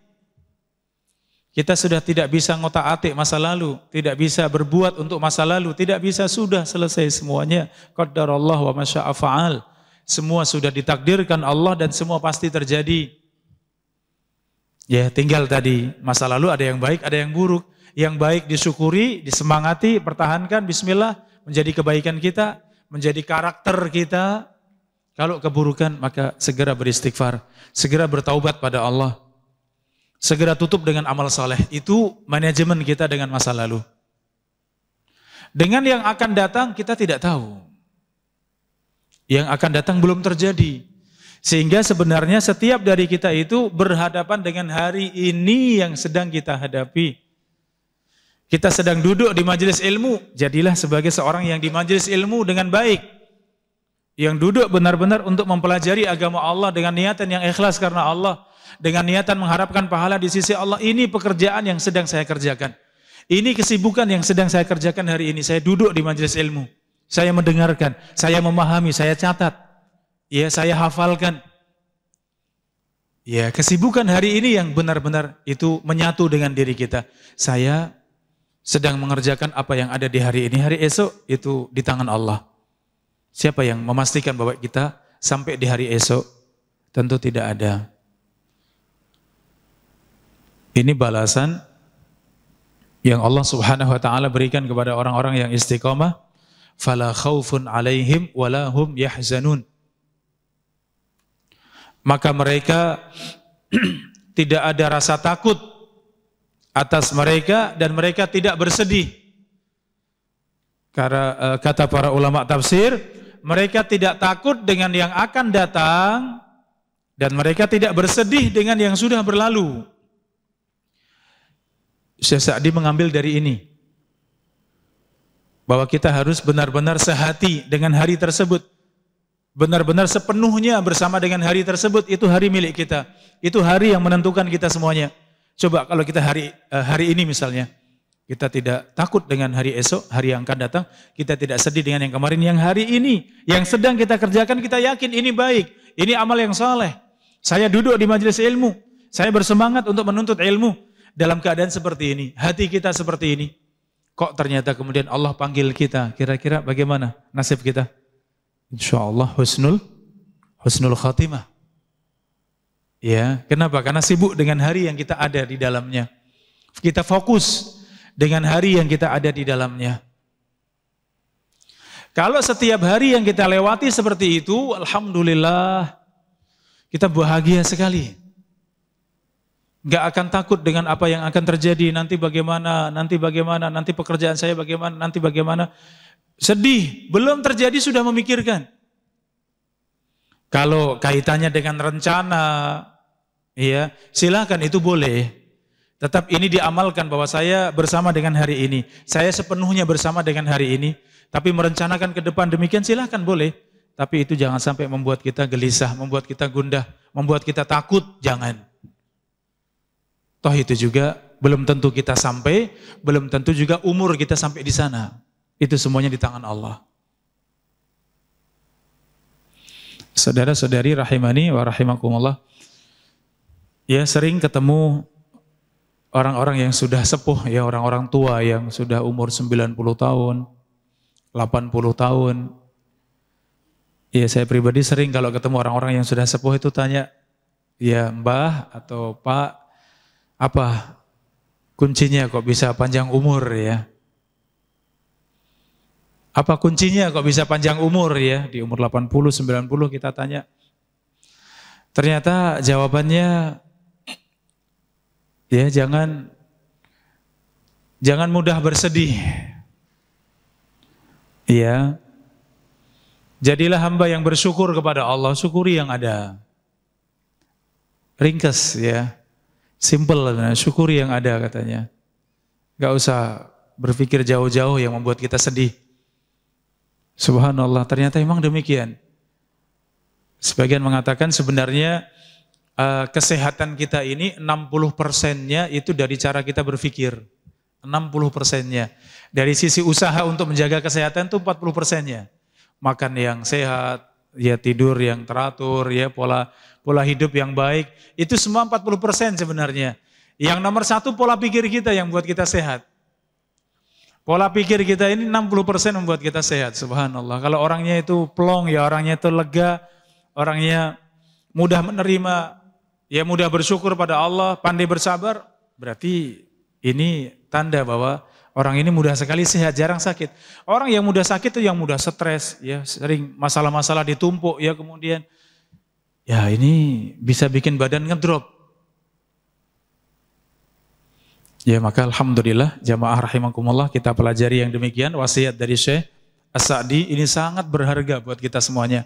Kita sudah tidak bisa ngotak-atik masa lalu, tidak bisa berbuat untuk masa lalu, tidak bisa sudah selesai semuanya. Allah wa masya'afa'al. Semua sudah ditakdirkan Allah dan semua pasti terjadi. Ya, tinggal tadi masa lalu ada yang baik, ada yang buruk. Yang baik disyukuri, disemangati, pertahankan bismillah menjadi kebaikan kita, menjadi karakter kita. Kalau keburukan maka segera beristighfar, segera bertaubat pada Allah. Segera tutup dengan amal soleh. Itu manajemen kita dengan masa lalu. Dengan yang akan datang kita tidak tahu. Yang akan datang belum terjadi. Sehingga sebenarnya setiap dari kita itu berhadapan dengan hari ini yang sedang kita hadapi. Kita sedang duduk di majelis ilmu, jadilah sebagai seorang yang di majelis ilmu dengan baik. Yang duduk benar-benar untuk mempelajari agama Allah dengan niatan yang ikhlas karena Allah dengan niatan mengharapkan pahala di sisi Allah. Ini pekerjaan yang sedang saya kerjakan. Ini kesibukan yang sedang saya kerjakan hari ini. Saya duduk di majelis ilmu. Saya mendengarkan, saya memahami, saya catat. Ya, saya hafalkan. Ya, kesibukan hari ini yang benar-benar itu menyatu dengan diri kita. Saya sedang mengerjakan apa yang ada di hari ini. Hari esok itu di tangan Allah. Siapa yang memastikan bahwa kita sampai di hari esok? Tentu tidak ada. Ini balasan yang Allah Subhanahu wa taala berikan kepada orang-orang yang istiqomah, fala khaufun alaihim wala hum yahzanun. Maka mereka tidak ada rasa takut atas mereka dan mereka tidak bersedih. Karena eh, kata para ulama tafsir, mereka tidak takut dengan yang akan datang dan mereka tidak bersedih dengan yang sudah berlalu. Syekh Sa'di mengambil dari ini. Bahwa kita harus benar-benar sehati dengan hari tersebut. Benar-benar sepenuhnya bersama dengan hari tersebut. Itu hari milik kita. Itu hari yang menentukan kita semuanya. Coba kalau kita hari eh, hari ini misalnya. Kita tidak takut dengan hari esok, hari yang akan datang. Kita tidak sedih dengan yang kemarin, yang hari ini. Yang sedang kita kerjakan, kita yakin ini baik. Ini amal yang saleh. Saya duduk di majelis ilmu. Saya bersemangat untuk menuntut ilmu dalam keadaan seperti ini, hati kita seperti ini. Kok ternyata kemudian Allah panggil kita, kira-kira bagaimana nasib kita? Insya Allah husnul, husnul khatimah. Ya, kenapa? Karena sibuk dengan hari yang kita ada di dalamnya. Kita fokus dengan hari yang kita ada di dalamnya. Kalau setiap hari yang kita lewati seperti itu, alhamdulillah kita bahagia sekali. Gak akan takut dengan apa yang akan terjadi nanti bagaimana, nanti bagaimana, nanti pekerjaan saya bagaimana, nanti bagaimana. Sedih, belum terjadi sudah memikirkan. Kalau kaitannya dengan rencana, ya silahkan itu boleh. Tetap ini diamalkan bahwa saya bersama dengan hari ini. Saya sepenuhnya bersama dengan hari ini. Tapi merencanakan ke depan demikian silahkan boleh. Tapi itu jangan sampai membuat kita gelisah, membuat kita gundah, membuat kita takut. Jangan. Toh itu juga belum tentu kita sampai, belum tentu juga umur kita sampai di sana. Itu semuanya di tangan Allah. Saudara-saudari rahimani wa rahimakumullah. Ya sering ketemu orang-orang yang sudah sepuh, ya orang-orang tua yang sudah umur 90 tahun, 80 tahun. Ya saya pribadi sering kalau ketemu orang-orang yang sudah sepuh itu tanya, ya mbah atau pak, apa kuncinya kok bisa panjang umur ya? Apa kuncinya kok bisa panjang umur ya? Di umur 80, 90 kita tanya. Ternyata jawabannya ya jangan jangan mudah bersedih. Ya. Jadilah hamba yang bersyukur kepada Allah, syukuri yang ada. Ringkas ya. Simple, syukuri yang ada katanya. Gak usah berpikir jauh-jauh yang membuat kita sedih. Subhanallah, ternyata emang demikian. Sebagian mengatakan sebenarnya uh, kesehatan kita ini 60 persennya itu dari cara kita berpikir. 60 persennya. Dari sisi usaha untuk menjaga kesehatan itu 40 persennya. Makan yang sehat, ya tidur yang teratur, ya pola pola hidup yang baik. Itu semua 40% persen sebenarnya. Yang nomor satu pola pikir kita yang buat kita sehat. Pola pikir kita ini 60% persen membuat kita sehat, subhanallah. Kalau orangnya itu plong, ya orangnya itu lega, orangnya mudah menerima, ya mudah bersyukur pada Allah, pandai bersabar, berarti ini tanda bahwa Orang ini mudah sekali sehat, jarang sakit. Orang yang mudah sakit itu yang mudah stres, ya sering masalah-masalah ditumpuk, ya kemudian ya ini bisa bikin badan ngedrop. Ya maka alhamdulillah jamaah rahimakumullah kita pelajari yang demikian wasiat dari Syekh As-Sa'di ini sangat berharga buat kita semuanya.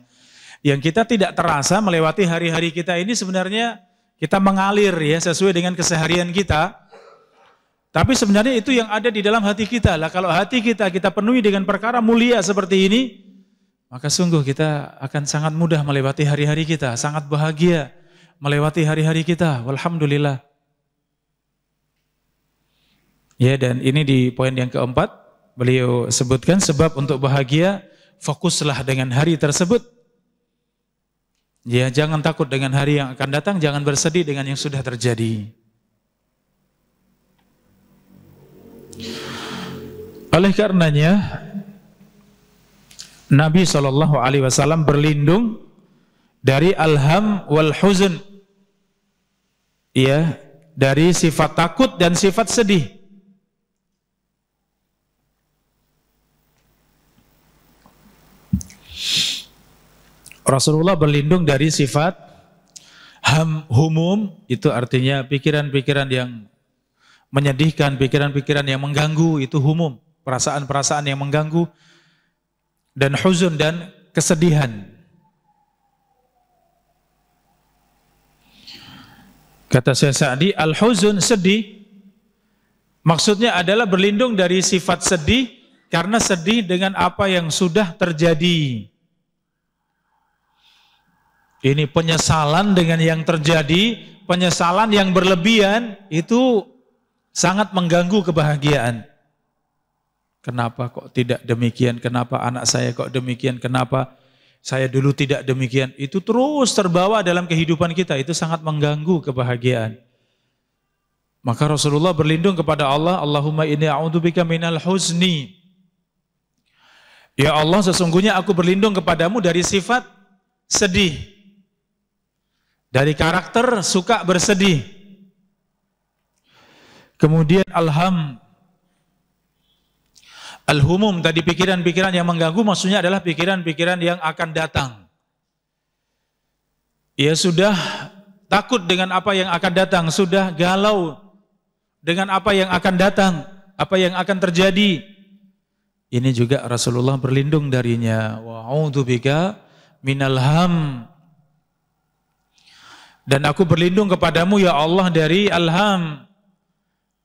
Yang kita tidak terasa melewati hari-hari kita ini sebenarnya kita mengalir ya sesuai dengan keseharian kita tapi sebenarnya itu yang ada di dalam hati kita. Lah kalau hati kita kita penuhi dengan perkara mulia seperti ini, maka sungguh kita akan sangat mudah melewati hari-hari kita, sangat bahagia melewati hari-hari kita. Walhamdulillah. Ya, dan ini di poin yang keempat, beliau sebutkan sebab untuk bahagia, fokuslah dengan hari tersebut. Ya, jangan takut dengan hari yang akan datang, jangan bersedih dengan yang sudah terjadi. Oleh karenanya Nabi Shallallahu Alaihi Wasallam berlindung dari alham wal huzn, ya dari sifat takut dan sifat sedih. Rasulullah berlindung dari sifat ham humum itu artinya pikiran-pikiran yang menyedihkan, pikiran-pikiran yang mengganggu itu humum perasaan-perasaan yang mengganggu dan huzun dan kesedihan. Kata saya Sa'di, al-huzun sedih maksudnya adalah berlindung dari sifat sedih karena sedih dengan apa yang sudah terjadi. Ini penyesalan dengan yang terjadi, penyesalan yang berlebihan itu sangat mengganggu kebahagiaan. Kenapa kok tidak demikian? Kenapa anak saya kok demikian? Kenapa saya dulu tidak demikian? Itu terus terbawa dalam kehidupan kita. Itu sangat mengganggu kebahagiaan. Maka Rasulullah berlindung kepada Allah, Allahumma inni a'udzubika minal husni. Ya Allah, sesungguhnya aku berlindung kepadamu dari sifat sedih. Dari karakter suka bersedih. Kemudian alhamdulillah. Al-humum tadi pikiran-pikiran yang mengganggu maksudnya adalah pikiran-pikiran yang akan datang. Ia sudah takut dengan apa yang akan datang, sudah galau dengan apa yang akan datang, apa yang akan terjadi. Ini juga Rasulullah berlindung darinya. Wa'udzubika minal ham. Dan aku berlindung kepadamu ya Allah dari alham.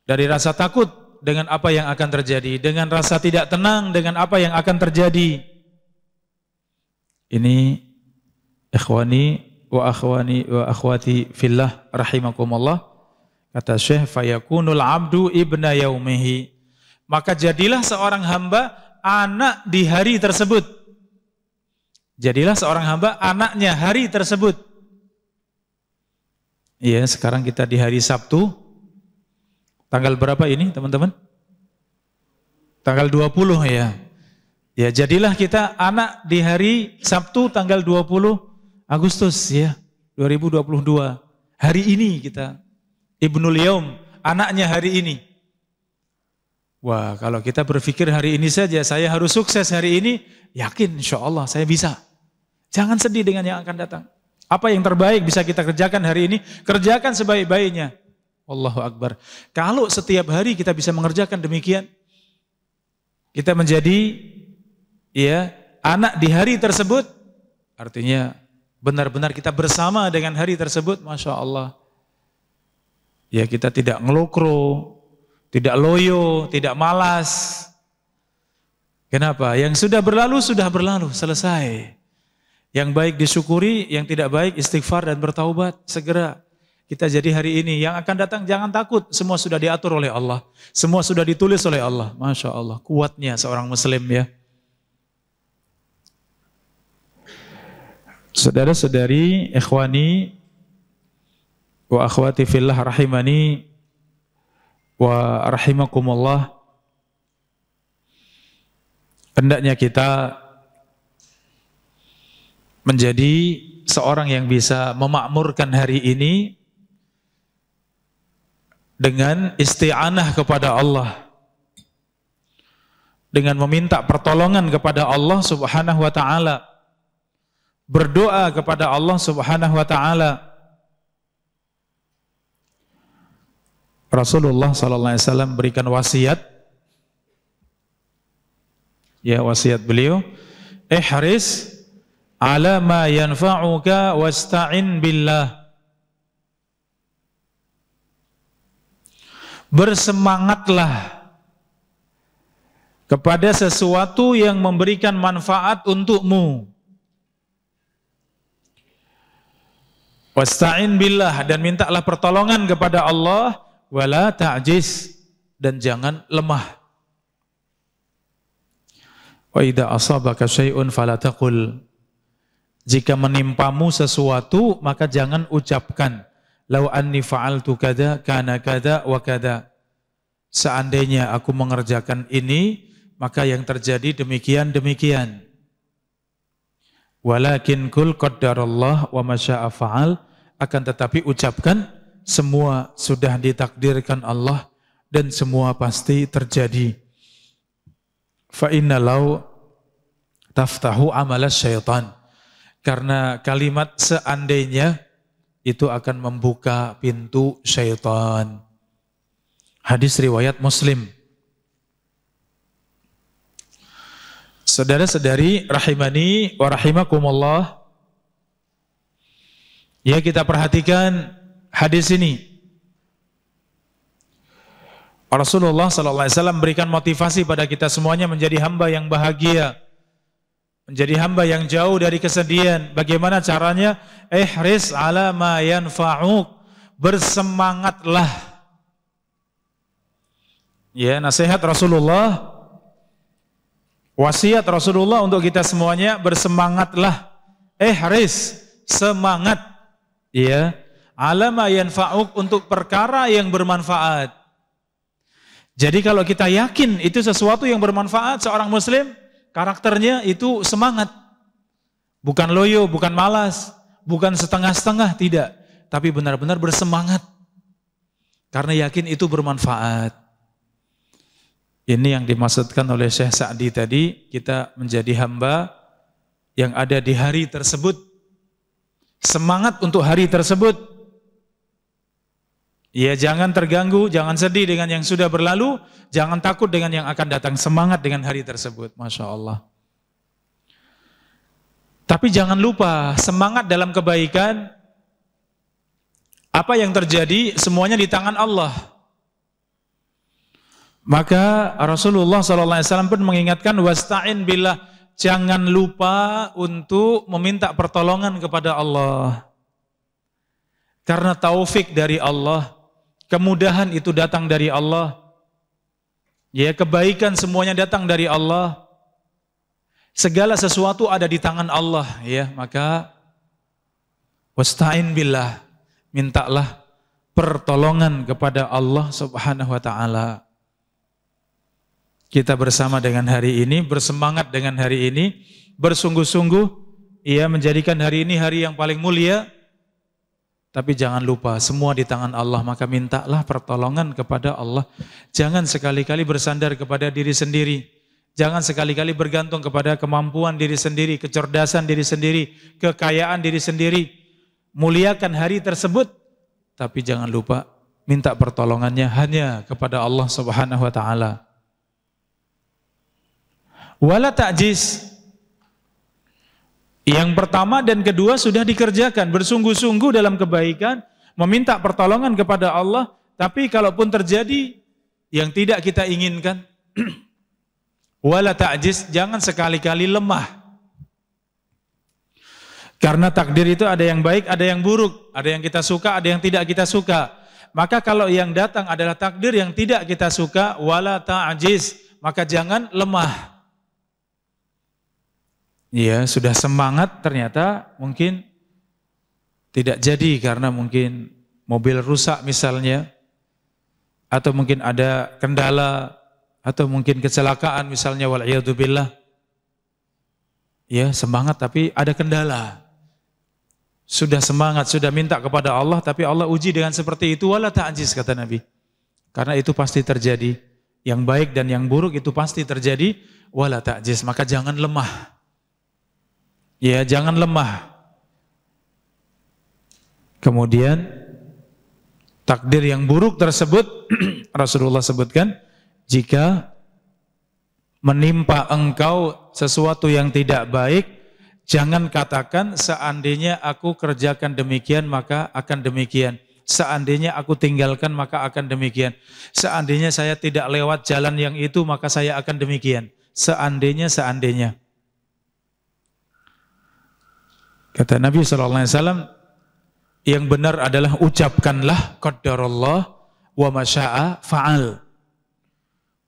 Dari rasa takut dengan apa yang akan terjadi, dengan rasa tidak tenang dengan apa yang akan terjadi. Ini ikhwani wa akhwani wa akhwati fillah rahimakumullah. Kata Syekh, fayakunul abdu ibna yaumihi. Maka jadilah seorang hamba anak di hari tersebut. Jadilah seorang hamba anaknya hari tersebut. Iya, sekarang kita di hari Sabtu, Tanggal berapa ini teman-teman? Tanggal 20 ya. Ya jadilah kita anak di hari Sabtu tanggal 20 Agustus ya 2022. Hari ini kita ibnu Yaum, anaknya hari ini. Wah, kalau kita berpikir hari ini saja saya harus sukses hari ini, yakin insya Allah saya bisa. Jangan sedih dengan yang akan datang. Apa yang terbaik bisa kita kerjakan hari ini, kerjakan sebaik-baiknya. Allahu Akbar. Kalau setiap hari kita bisa mengerjakan demikian, kita menjadi ya anak di hari tersebut, artinya benar-benar kita bersama dengan hari tersebut, Masya Allah. Ya kita tidak ngelokro, tidak loyo, tidak malas. Kenapa? Yang sudah berlalu, sudah berlalu, selesai. Yang baik disyukuri, yang tidak baik istighfar dan bertaubat, segera kita jadi hari ini. Yang akan datang jangan takut, semua sudah diatur oleh Allah. Semua sudah ditulis oleh Allah. Masya Allah, kuatnya seorang muslim ya. Saudara-saudari, ikhwani, wa akhwati fillah rahimani, wa rahimakumullah. Hendaknya kita menjadi seorang yang bisa memakmurkan hari ini dengan isti'anah kepada Allah dengan meminta pertolongan kepada Allah Subhanahu wa taala berdoa kepada Allah Subhanahu wa taala Rasulullah sallallahu alaihi wasallam berikan wasiat ya wasiat beliau ihris ala ma yanfa'uka wasta'in billah bersemangatlah kepada sesuatu yang memberikan manfaat untukmu. Wasta'in billah dan mintalah pertolongan kepada Allah wala ta'jiz dan jangan lemah. Wa idza asabaka syai'un fala taqul jika menimpamu sesuatu maka jangan ucapkan Lau anni fa'altu kada kana kada wa kada. Seandainya aku mengerjakan ini, maka yang terjadi demikian demikian. Walakin kul qaddarallah wa masya'a fa'al akan tetapi ucapkan semua sudah ditakdirkan Allah dan semua pasti terjadi. Fa lau taftahu amala syaitan. Karena kalimat seandainya itu akan membuka pintu syaitan. Hadis riwayat Muslim. Saudara-saudari rahimani wa rahimakumullah. Ya kita perhatikan hadis ini. Rasulullah Sallallahu Alaihi Wasallam berikan motivasi pada kita semuanya menjadi hamba yang bahagia menjadi hamba yang jauh dari kesedihan. Bagaimana caranya? Ihris ala ma fauk, Bersemangatlah. Ya, nasihat Rasulullah wasiat Rasulullah untuk kita semuanya bersemangatlah. Eh, Ihris, semangat. Ya. mayan fauk untuk perkara yang bermanfaat. Jadi kalau kita yakin itu sesuatu yang bermanfaat seorang muslim, Karakternya itu semangat. Bukan loyo, bukan malas, bukan setengah-setengah, tidak. Tapi benar-benar bersemangat. Karena yakin itu bermanfaat. Ini yang dimaksudkan oleh Syekh Sa'di tadi, kita menjadi hamba yang ada di hari tersebut. Semangat untuk hari tersebut Ya jangan terganggu, jangan sedih dengan yang sudah berlalu, jangan takut dengan yang akan datang, semangat dengan hari tersebut. Masya Allah. Tapi jangan lupa, semangat dalam kebaikan, apa yang terjadi semuanya di tangan Allah. Maka Rasulullah SAW pun mengingatkan, wasta'in billah, jangan lupa untuk meminta pertolongan kepada Allah. Karena taufik dari Allah, kemudahan itu datang dari Allah. Ya, kebaikan semuanya datang dari Allah. Segala sesuatu ada di tangan Allah, ya. Maka wasta'in billah, mintalah pertolongan kepada Allah Subhanahu wa taala. Kita bersama dengan hari ini, bersemangat dengan hari ini, bersungguh-sungguh ia ya, menjadikan hari ini hari yang paling mulia tapi jangan lupa, semua di tangan Allah, maka mintalah pertolongan kepada Allah. Jangan sekali-kali bersandar kepada diri sendiri. Jangan sekali-kali bergantung kepada kemampuan diri sendiri, kecerdasan diri sendiri, kekayaan diri sendiri. Muliakan hari tersebut, tapi jangan lupa minta pertolongannya hanya kepada Allah Subhanahu wa taala. Wala ta'jiz yang pertama dan kedua sudah dikerjakan bersungguh-sungguh dalam kebaikan, meminta pertolongan kepada Allah, tapi kalaupun terjadi yang tidak kita inginkan, wala ta'jiz, jangan sekali-kali lemah. Karena takdir itu ada yang baik, ada yang buruk, ada yang kita suka, ada yang tidak kita suka. Maka kalau yang datang adalah takdir yang tidak kita suka, wala ta'jiz, maka jangan lemah. Iya, sudah semangat ternyata mungkin tidak jadi karena mungkin mobil rusak misalnya atau mungkin ada kendala atau mungkin kecelakaan misalnya wal billah. Ya, semangat tapi ada kendala. Sudah semangat, sudah minta kepada Allah tapi Allah uji dengan seperti itu wala ta'jiz kata Nabi. Karena itu pasti terjadi. Yang baik dan yang buruk itu pasti terjadi wala ta'jiz. Maka jangan lemah. Ya, jangan lemah. Kemudian takdir yang buruk tersebut Rasulullah sebutkan jika menimpa engkau sesuatu yang tidak baik jangan katakan seandainya aku kerjakan demikian maka akan demikian seandainya aku tinggalkan maka akan demikian seandainya saya tidak lewat jalan yang itu maka saya akan demikian seandainya seandainya Kata Nabi sallallahu alaihi wasallam, yang benar adalah ucapkanlah qadarullah wa masya'a fa'al.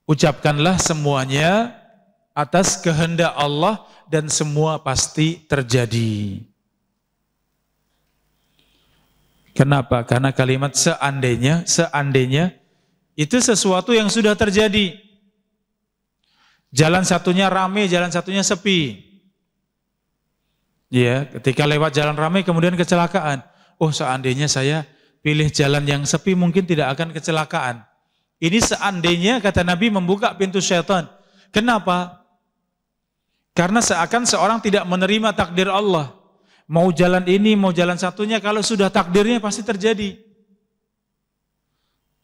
Ucapkanlah semuanya atas kehendak Allah dan semua pasti terjadi. Kenapa? Karena kalimat seandainya, seandainya itu sesuatu yang sudah terjadi. Jalan satunya rame, jalan satunya sepi. Ya, ketika lewat jalan ramai kemudian kecelakaan. Oh, seandainya saya pilih jalan yang sepi mungkin tidak akan kecelakaan. Ini seandainya kata Nabi membuka pintu syaitan. Kenapa? Karena seakan seorang tidak menerima takdir Allah. Mau jalan ini, mau jalan satunya, kalau sudah takdirnya pasti terjadi.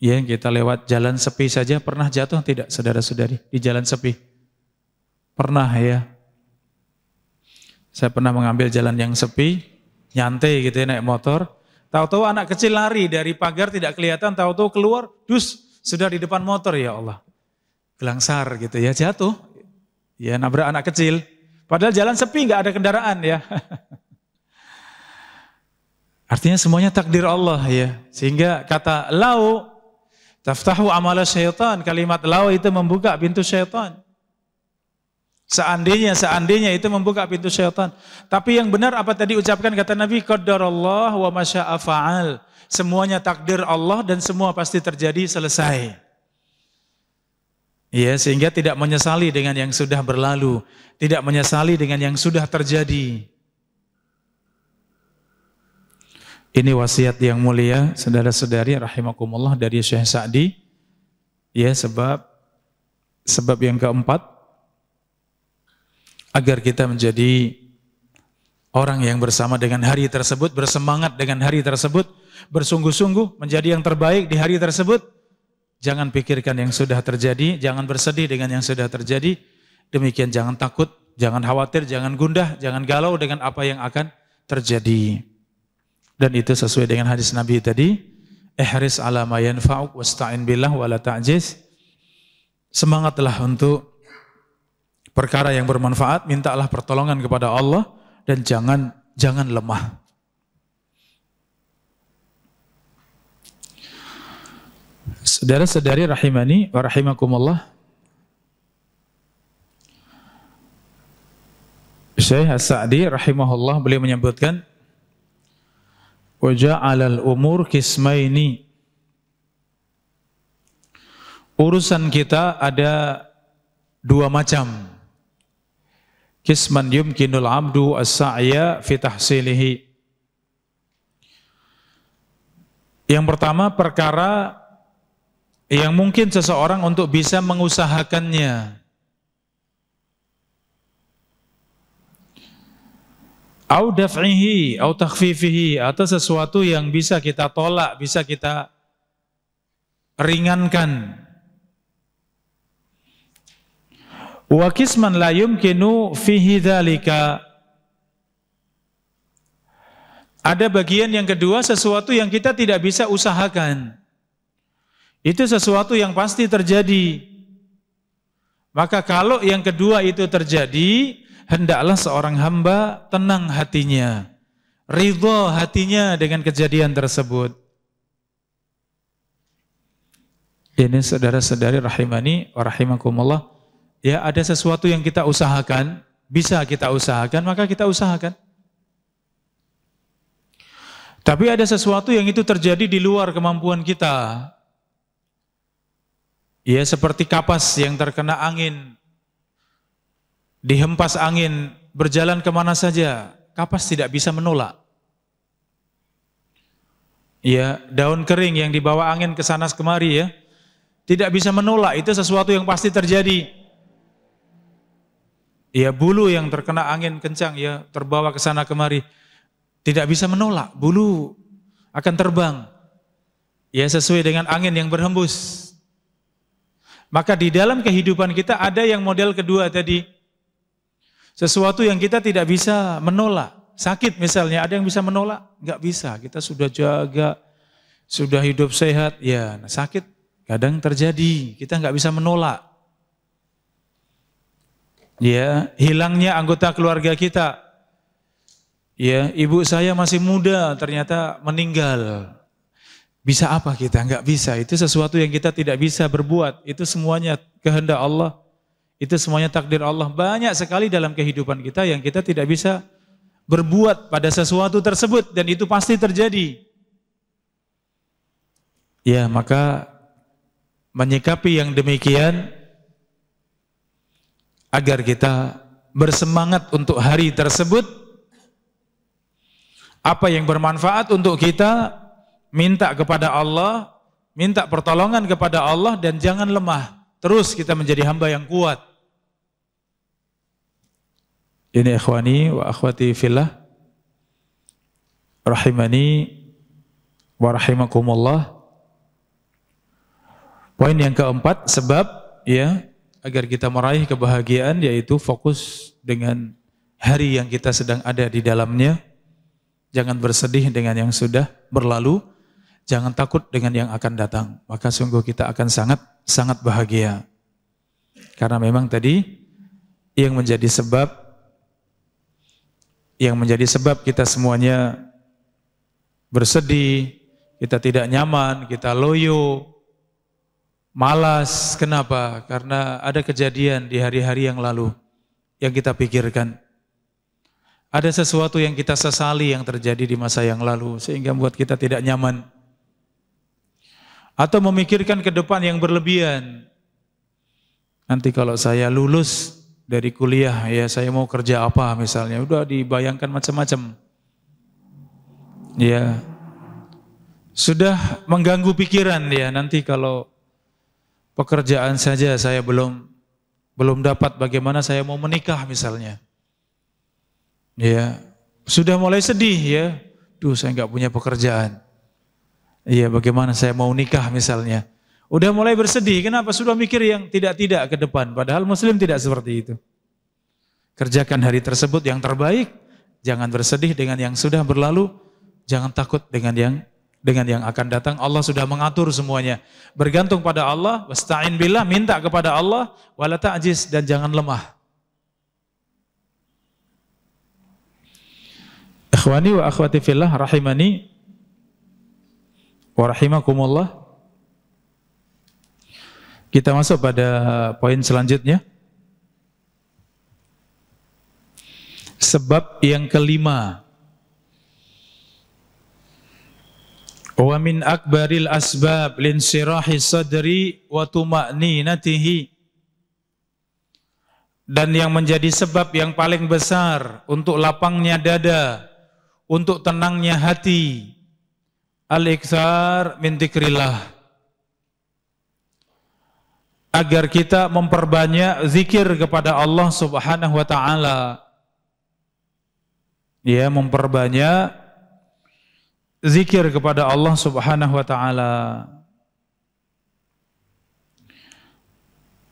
Ya, kita lewat jalan sepi saja pernah jatuh tidak saudara-saudari di jalan sepi? Pernah ya, saya pernah mengambil jalan yang sepi, nyantai gitu ya naik motor. Tahu-tahu anak kecil lari dari pagar tidak kelihatan, tahu-tahu keluar, dus sudah di depan motor ya Allah. Gelangsar gitu ya, jatuh. Ya nabrak anak kecil. Padahal jalan sepi nggak ada kendaraan ya. Artinya semuanya takdir Allah ya. Sehingga kata lau taftahu amala syaitan, kalimat lau itu membuka pintu syaitan. Seandainya, seandainya itu membuka pintu syaitan. Tapi yang benar apa tadi ucapkan kata Nabi, Qadar Allah wa masya'afa'al. Semuanya takdir Allah dan semua pasti terjadi selesai. Ya, sehingga tidak menyesali dengan yang sudah berlalu. Tidak menyesali dengan yang sudah terjadi. Ini wasiat yang mulia, saudara-saudari, rahimakumullah dari Syekh Sa'di. Ya, sebab sebab yang keempat, agar kita menjadi orang yang bersama dengan hari tersebut, bersemangat dengan hari tersebut, bersungguh-sungguh menjadi yang terbaik di hari tersebut. Jangan pikirkan yang sudah terjadi, jangan bersedih dengan yang sudah terjadi. Demikian jangan takut, jangan khawatir, jangan gundah, jangan galau dengan apa yang akan terjadi. Dan itu sesuai dengan hadis Nabi tadi, ihris ala ma yanfa'uk wasta'in billah wa la ta'jiz. Semangatlah untuk perkara yang bermanfaat, mintalah pertolongan kepada Allah dan jangan jangan lemah. Saudara-saudari rahimani wa rahimakumullah. Syekh As-Sa'di rahimahullah beliau menyebutkan wajah alal umur kismaini urusan kita ada dua macam kisman yumkinul abdu as-sa'ya fi tahsilihi. Yang pertama perkara yang mungkin seseorang untuk bisa mengusahakannya. Au daf'ihi, au takhfifihi, atau sesuatu yang bisa kita tolak, bisa kita ringankan. Wa kisman la yumkinu fihi dhalika. Ada bagian yang kedua sesuatu yang kita tidak bisa usahakan. Itu sesuatu yang pasti terjadi. Maka kalau yang kedua itu terjadi, hendaklah seorang hamba tenang hatinya. Ridho hatinya dengan kejadian tersebut. Ini saudara-saudari rahimani wa rahimakumullah ya ada sesuatu yang kita usahakan, bisa kita usahakan, maka kita usahakan. Tapi ada sesuatu yang itu terjadi di luar kemampuan kita. Ya seperti kapas yang terkena angin, dihempas angin, berjalan kemana saja, kapas tidak bisa menolak. Ya, daun kering yang dibawa angin ke sana kemari ya, tidak bisa menolak, itu sesuatu yang pasti terjadi. Ya bulu yang terkena angin kencang ya terbawa ke sana kemari. Tidak bisa menolak, bulu akan terbang. Ya sesuai dengan angin yang berhembus. Maka di dalam kehidupan kita ada yang model kedua tadi. Sesuatu yang kita tidak bisa menolak. Sakit misalnya, ada yang bisa menolak? Enggak bisa, kita sudah jaga, sudah hidup sehat. Ya sakit kadang terjadi, kita enggak bisa menolak ya hilangnya anggota keluarga kita. Ya, ibu saya masih muda ternyata meninggal. Bisa apa kita? Enggak bisa. Itu sesuatu yang kita tidak bisa berbuat. Itu semuanya kehendak Allah. Itu semuanya takdir Allah. Banyak sekali dalam kehidupan kita yang kita tidak bisa berbuat pada sesuatu tersebut dan itu pasti terjadi. Ya, maka menyikapi yang demikian agar kita bersemangat untuk hari tersebut. Apa yang bermanfaat untuk kita, minta kepada Allah, minta pertolongan kepada Allah dan jangan lemah. Terus kita menjadi hamba yang kuat. Ini ikhwani wa akhwati fillah. Rahimani wa rahimakumullah. Poin yang keempat sebab ya agar kita meraih kebahagiaan yaitu fokus dengan hari yang kita sedang ada di dalamnya. Jangan bersedih dengan yang sudah berlalu, jangan takut dengan yang akan datang. Maka sungguh kita akan sangat sangat bahagia. Karena memang tadi yang menjadi sebab yang menjadi sebab kita semuanya bersedih, kita tidak nyaman, kita loyo, Malas, kenapa? Karena ada kejadian di hari-hari yang lalu yang kita pikirkan. Ada sesuatu yang kita sesali yang terjadi di masa yang lalu sehingga membuat kita tidak nyaman. Atau memikirkan ke depan yang berlebihan. Nanti kalau saya lulus dari kuliah, ya saya mau kerja apa misalnya. Udah dibayangkan macam-macam. Ya. Sudah mengganggu pikiran ya nanti kalau pekerjaan saja saya belum belum dapat bagaimana saya mau menikah misalnya. Ya, sudah mulai sedih ya. Duh, saya nggak punya pekerjaan. Iya, bagaimana saya mau nikah misalnya. Udah mulai bersedih, kenapa? Sudah mikir yang tidak-tidak ke depan. Padahal muslim tidak seperti itu. Kerjakan hari tersebut yang terbaik. Jangan bersedih dengan yang sudah berlalu. Jangan takut dengan yang dengan yang akan datang. Allah sudah mengatur semuanya. Bergantung pada Allah, wasta'in billah, minta kepada Allah, wala ta'jiz dan jangan lemah. Ikhwani wa akhwati fillah rahimani wa rahimakumullah. Kita masuk pada poin selanjutnya. Sebab yang kelima Wa min akbaril asbab sirahi sadri wa natihi. Dan yang menjadi sebab yang paling besar untuk lapangnya dada, untuk tenangnya hati, al-iktsar min Agar kita memperbanyak zikir kepada Allah Subhanahu wa taala. Ya, memperbanyak zikir kepada Allah Subhanahu wa taala.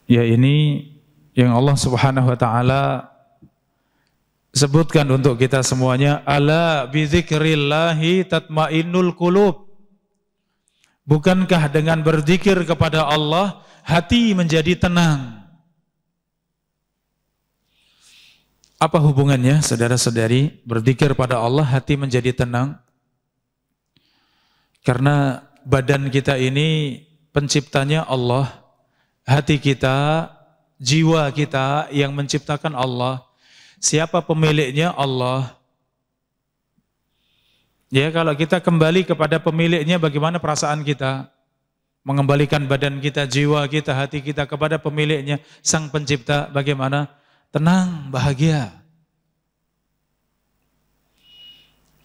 Ya ini yang Allah Subhanahu wa taala sebutkan untuk kita semuanya ala bi dzikrillahi tatmainnul qulub. Bukankah dengan berzikir kepada Allah hati menjadi tenang? Apa hubungannya saudara-saudari berzikir pada Allah hati menjadi tenang? Karena badan kita ini penciptanya Allah, hati kita, jiwa kita yang menciptakan Allah, siapa pemiliknya Allah. Ya, kalau kita kembali kepada pemiliknya bagaimana perasaan kita? Mengembalikan badan kita, jiwa kita, hati kita kepada pemiliknya, Sang Pencipta bagaimana? Tenang, bahagia.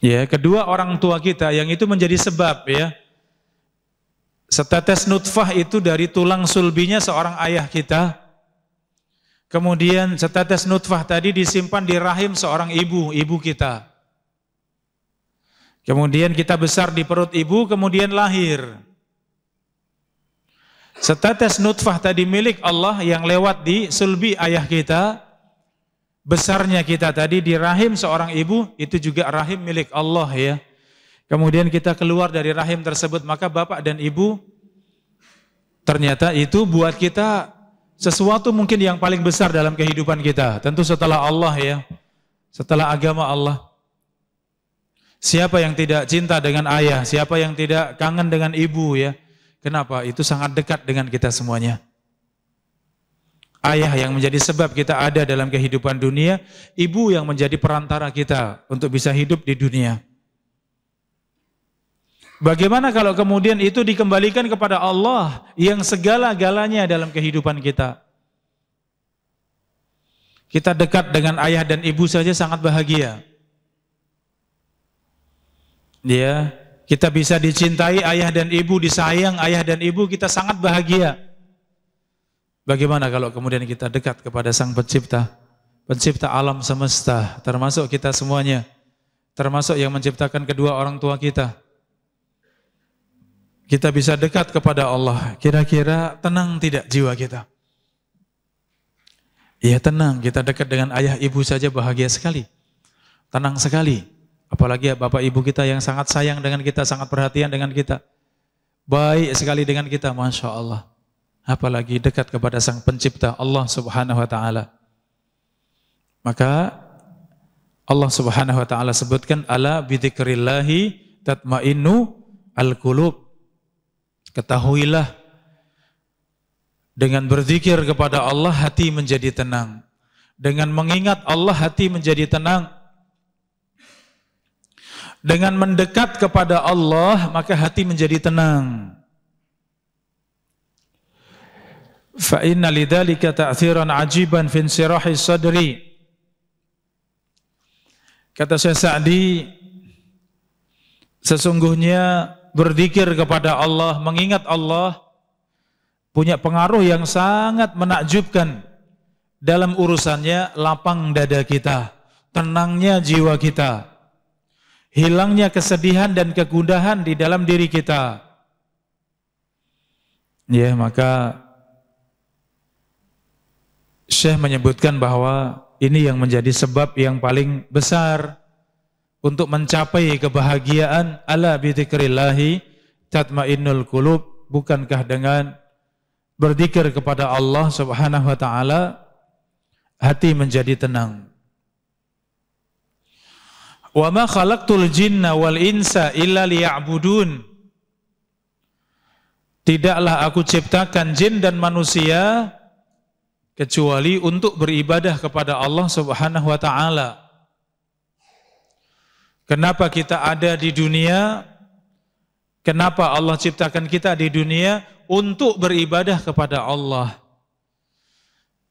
Ya, kedua orang tua kita yang itu menjadi sebab ya. Setetes nutfah itu dari tulang sulbinya seorang ayah kita. Kemudian setetes nutfah tadi disimpan di rahim seorang ibu, ibu kita. Kemudian kita besar di perut ibu, kemudian lahir. Setetes nutfah tadi milik Allah yang lewat di sulbi ayah kita, besarnya kita tadi di rahim seorang ibu itu juga rahim milik Allah ya. Kemudian kita keluar dari rahim tersebut maka bapak dan ibu ternyata itu buat kita sesuatu mungkin yang paling besar dalam kehidupan kita. Tentu setelah Allah ya. Setelah agama Allah. Siapa yang tidak cinta dengan ayah, siapa yang tidak kangen dengan ibu ya. Kenapa? Itu sangat dekat dengan kita semuanya ayah yang menjadi sebab kita ada dalam kehidupan dunia, ibu yang menjadi perantara kita untuk bisa hidup di dunia. Bagaimana kalau kemudian itu dikembalikan kepada Allah yang segala-galanya dalam kehidupan kita? Kita dekat dengan ayah dan ibu saja sangat bahagia. Ya, kita bisa dicintai ayah dan ibu, disayang ayah dan ibu, kita sangat bahagia. Bagaimana kalau kemudian kita dekat kepada Sang Pencipta, Pencipta alam semesta, termasuk kita semuanya, termasuk yang menciptakan kedua orang tua kita. Kita bisa dekat kepada Allah, kira-kira tenang tidak jiwa kita? Iya tenang, kita dekat dengan ayah ibu saja bahagia sekali. Tenang sekali. Apalagi ya bapak ibu kita yang sangat sayang dengan kita, sangat perhatian dengan kita. Baik sekali dengan kita, Masya Allah apalagi dekat kepada Sang Pencipta Allah Subhanahu wa taala. Maka Allah Subhanahu wa taala sebutkan ala bidzikrillahi tatmainu al Ketahuilah dengan berzikir kepada Allah hati menjadi tenang. Dengan mengingat Allah hati menjadi tenang. Dengan mendekat kepada Allah maka hati menjadi tenang. fa inna lidzalika ta'thiran ajiban fi sirahi kata saya Sa'di sesungguhnya berzikir kepada Allah mengingat Allah punya pengaruh yang sangat menakjubkan dalam urusannya lapang dada kita, tenangnya jiwa kita, hilangnya kesedihan dan kegundahan di dalam diri kita. Ya, maka Syekh menyebutkan bahwa ini yang menjadi sebab yang paling besar untuk mencapai kebahagiaan ala bidzikrillahi tatmainnul qulub bukankah dengan berzikir kepada Allah Subhanahu wa taala hati menjadi tenang. Wa ma khalaqtul jinna wal insa illa liya'budun. Tidaklah aku ciptakan jin dan manusia kecuali untuk beribadah kepada Allah Subhanahu wa taala. Kenapa kita ada di dunia? Kenapa Allah ciptakan kita di dunia untuk beribadah kepada Allah?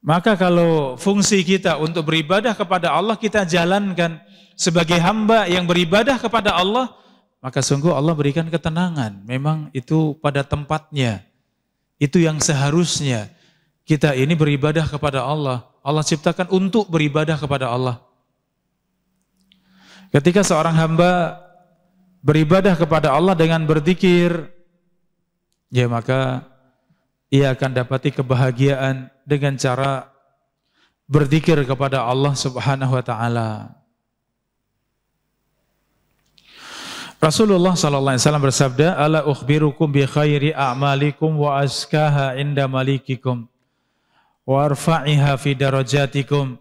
Maka kalau fungsi kita untuk beribadah kepada Allah kita jalankan sebagai hamba yang beribadah kepada Allah, maka sungguh Allah berikan ketenangan. Memang itu pada tempatnya. Itu yang seharusnya kita ini beribadah kepada Allah. Allah ciptakan untuk beribadah kepada Allah. Ketika seorang hamba beribadah kepada Allah dengan berzikir, ya maka ia akan dapati kebahagiaan dengan cara berzikir kepada Allah Subhanahu wa taala. Rasulullah sallallahu alaihi wasallam bersabda, "Ala ukhbirukum bi khairi a'malikum wa askaha inda malikikum." warfa'iha fi darajatikum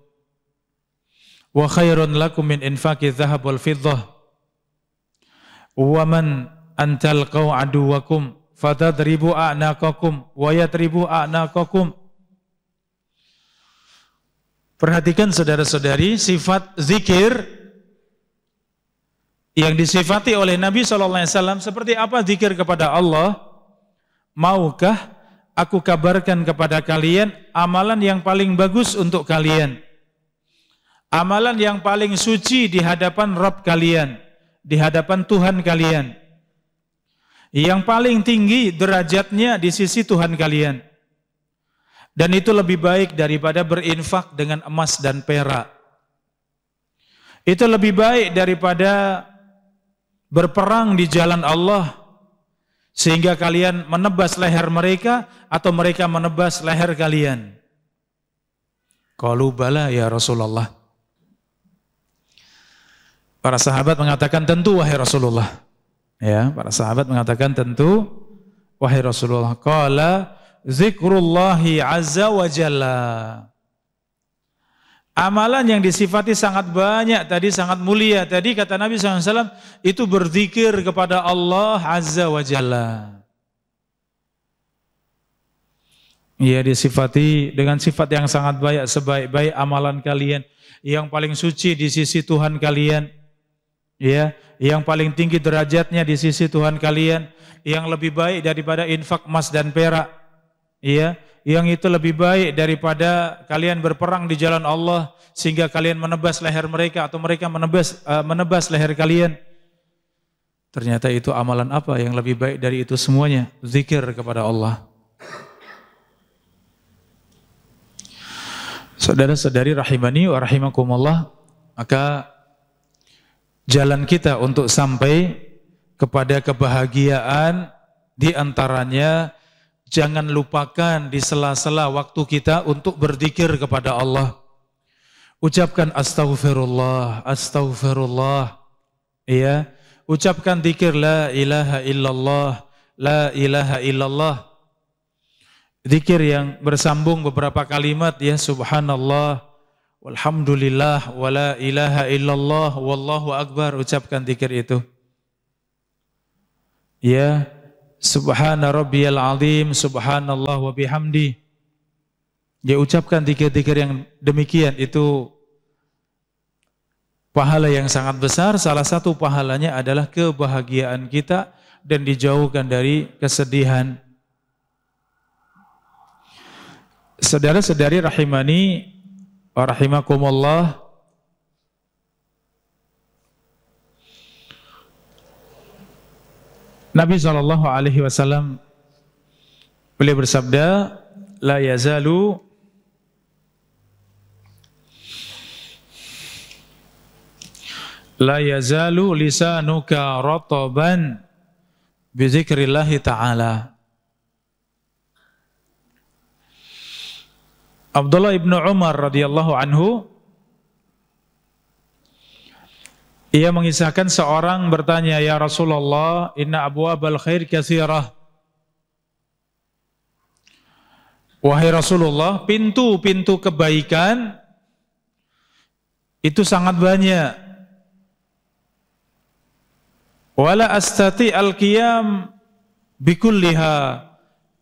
wa khairun lakum min infaqi dhahab wal fiddah wa man antalqau aduwakum fatadribu a'naqakum Perhatikan saudara-saudari sifat zikir yang disifati oleh Nabi Shallallahu Alaihi Wasallam seperti apa zikir kepada Allah maukah aku kabarkan kepada kalian amalan yang paling bagus untuk kalian. Amalan yang paling suci di hadapan Rabb kalian, di hadapan Tuhan kalian. Yang paling tinggi derajatnya di sisi Tuhan kalian. Dan itu lebih baik daripada berinfak dengan emas dan perak. Itu lebih baik daripada berperang di jalan Allah sehingga kalian menebas leher mereka atau mereka menebas leher kalian. Qalu bala ya Rasulullah. Para sahabat mengatakan tentu wahai Rasulullah. Ya, para sahabat mengatakan tentu wahai Rasulullah. Qala zikrullahi azza wa jalla. Amalan yang disifati sangat banyak tadi sangat mulia. Tadi kata Nabi SAW itu berzikir kepada Allah Azza wa Jalla. Ia disifati dengan sifat yang sangat banyak sebaik-baik amalan kalian yang paling suci di sisi Tuhan kalian. Ya, yang paling tinggi derajatnya di sisi Tuhan kalian, yang lebih baik daripada infak emas dan perak. Ya, yang itu lebih baik daripada kalian berperang di jalan Allah sehingga kalian menebas leher mereka atau mereka menebas uh, menebas leher kalian. Ternyata itu amalan apa yang lebih baik dari itu semuanya? Zikir kepada Allah. Saudara-saudari rahimani wa rahimakumullah, maka jalan kita untuk sampai kepada kebahagiaan di antaranya jangan lupakan di sela-sela waktu kita untuk berzikir kepada Allah. Ucapkan astaghfirullah, astaghfirullah. Iya, ucapkan zikir la ilaha illallah, la ilaha illallah. Zikir yang bersambung beberapa kalimat ya subhanallah, walhamdulillah, wala ilaha illallah, wallahu akbar. Ucapkan zikir itu. Ya, Subhana rabbiyal azim, subhanallah wa bihamdi. Dia ucapkan tiga-tiga yang demikian itu pahala yang sangat besar. Salah satu pahalanya adalah kebahagiaan kita dan dijauhkan dari kesedihan. Saudara-saudari rahimani wa rahimakumullah, Nabi Shallallahu Alaihi Wasallam beliau bersabda, la yazalu la yazalu lisanuka rataban bi dzikrillah taala Abdullah ibnu Umar radhiyallahu anhu Ia mengisahkan seorang bertanya, Ya Rasulullah, inna abwa bal khair kathirah. Wahai Rasulullah, pintu-pintu kebaikan itu sangat banyak. Wala astati al-qiyam bikulliha.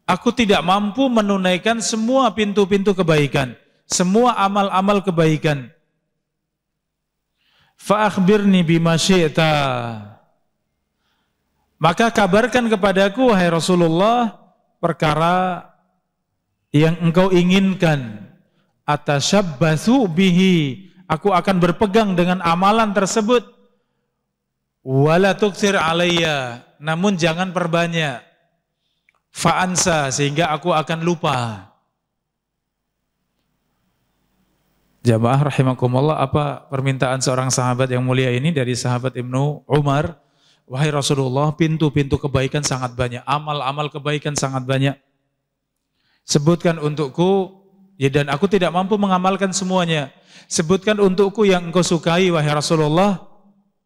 Aku tidak mampu menunaikan semua pintu-pintu kebaikan, semua amal-amal kebaikan. Fa'akhbirni bima syi'ta. Maka kabarkan kepadaku, hai Rasulullah, perkara yang engkau inginkan. Atasyabbasu bihi. Aku akan berpegang dengan amalan tersebut. Wala tuksir alaiya. Namun jangan perbanyak. Fa'ansa, sehingga aku akan lupa. Jamaah rahimakumullah, apa permintaan seorang sahabat yang mulia ini dari sahabat Ibnu Umar? Wahai Rasulullah, pintu-pintu kebaikan sangat banyak, amal-amal kebaikan sangat banyak. Sebutkan untukku, ya dan aku tidak mampu mengamalkan semuanya. Sebutkan untukku yang engkau sukai, wahai Rasulullah,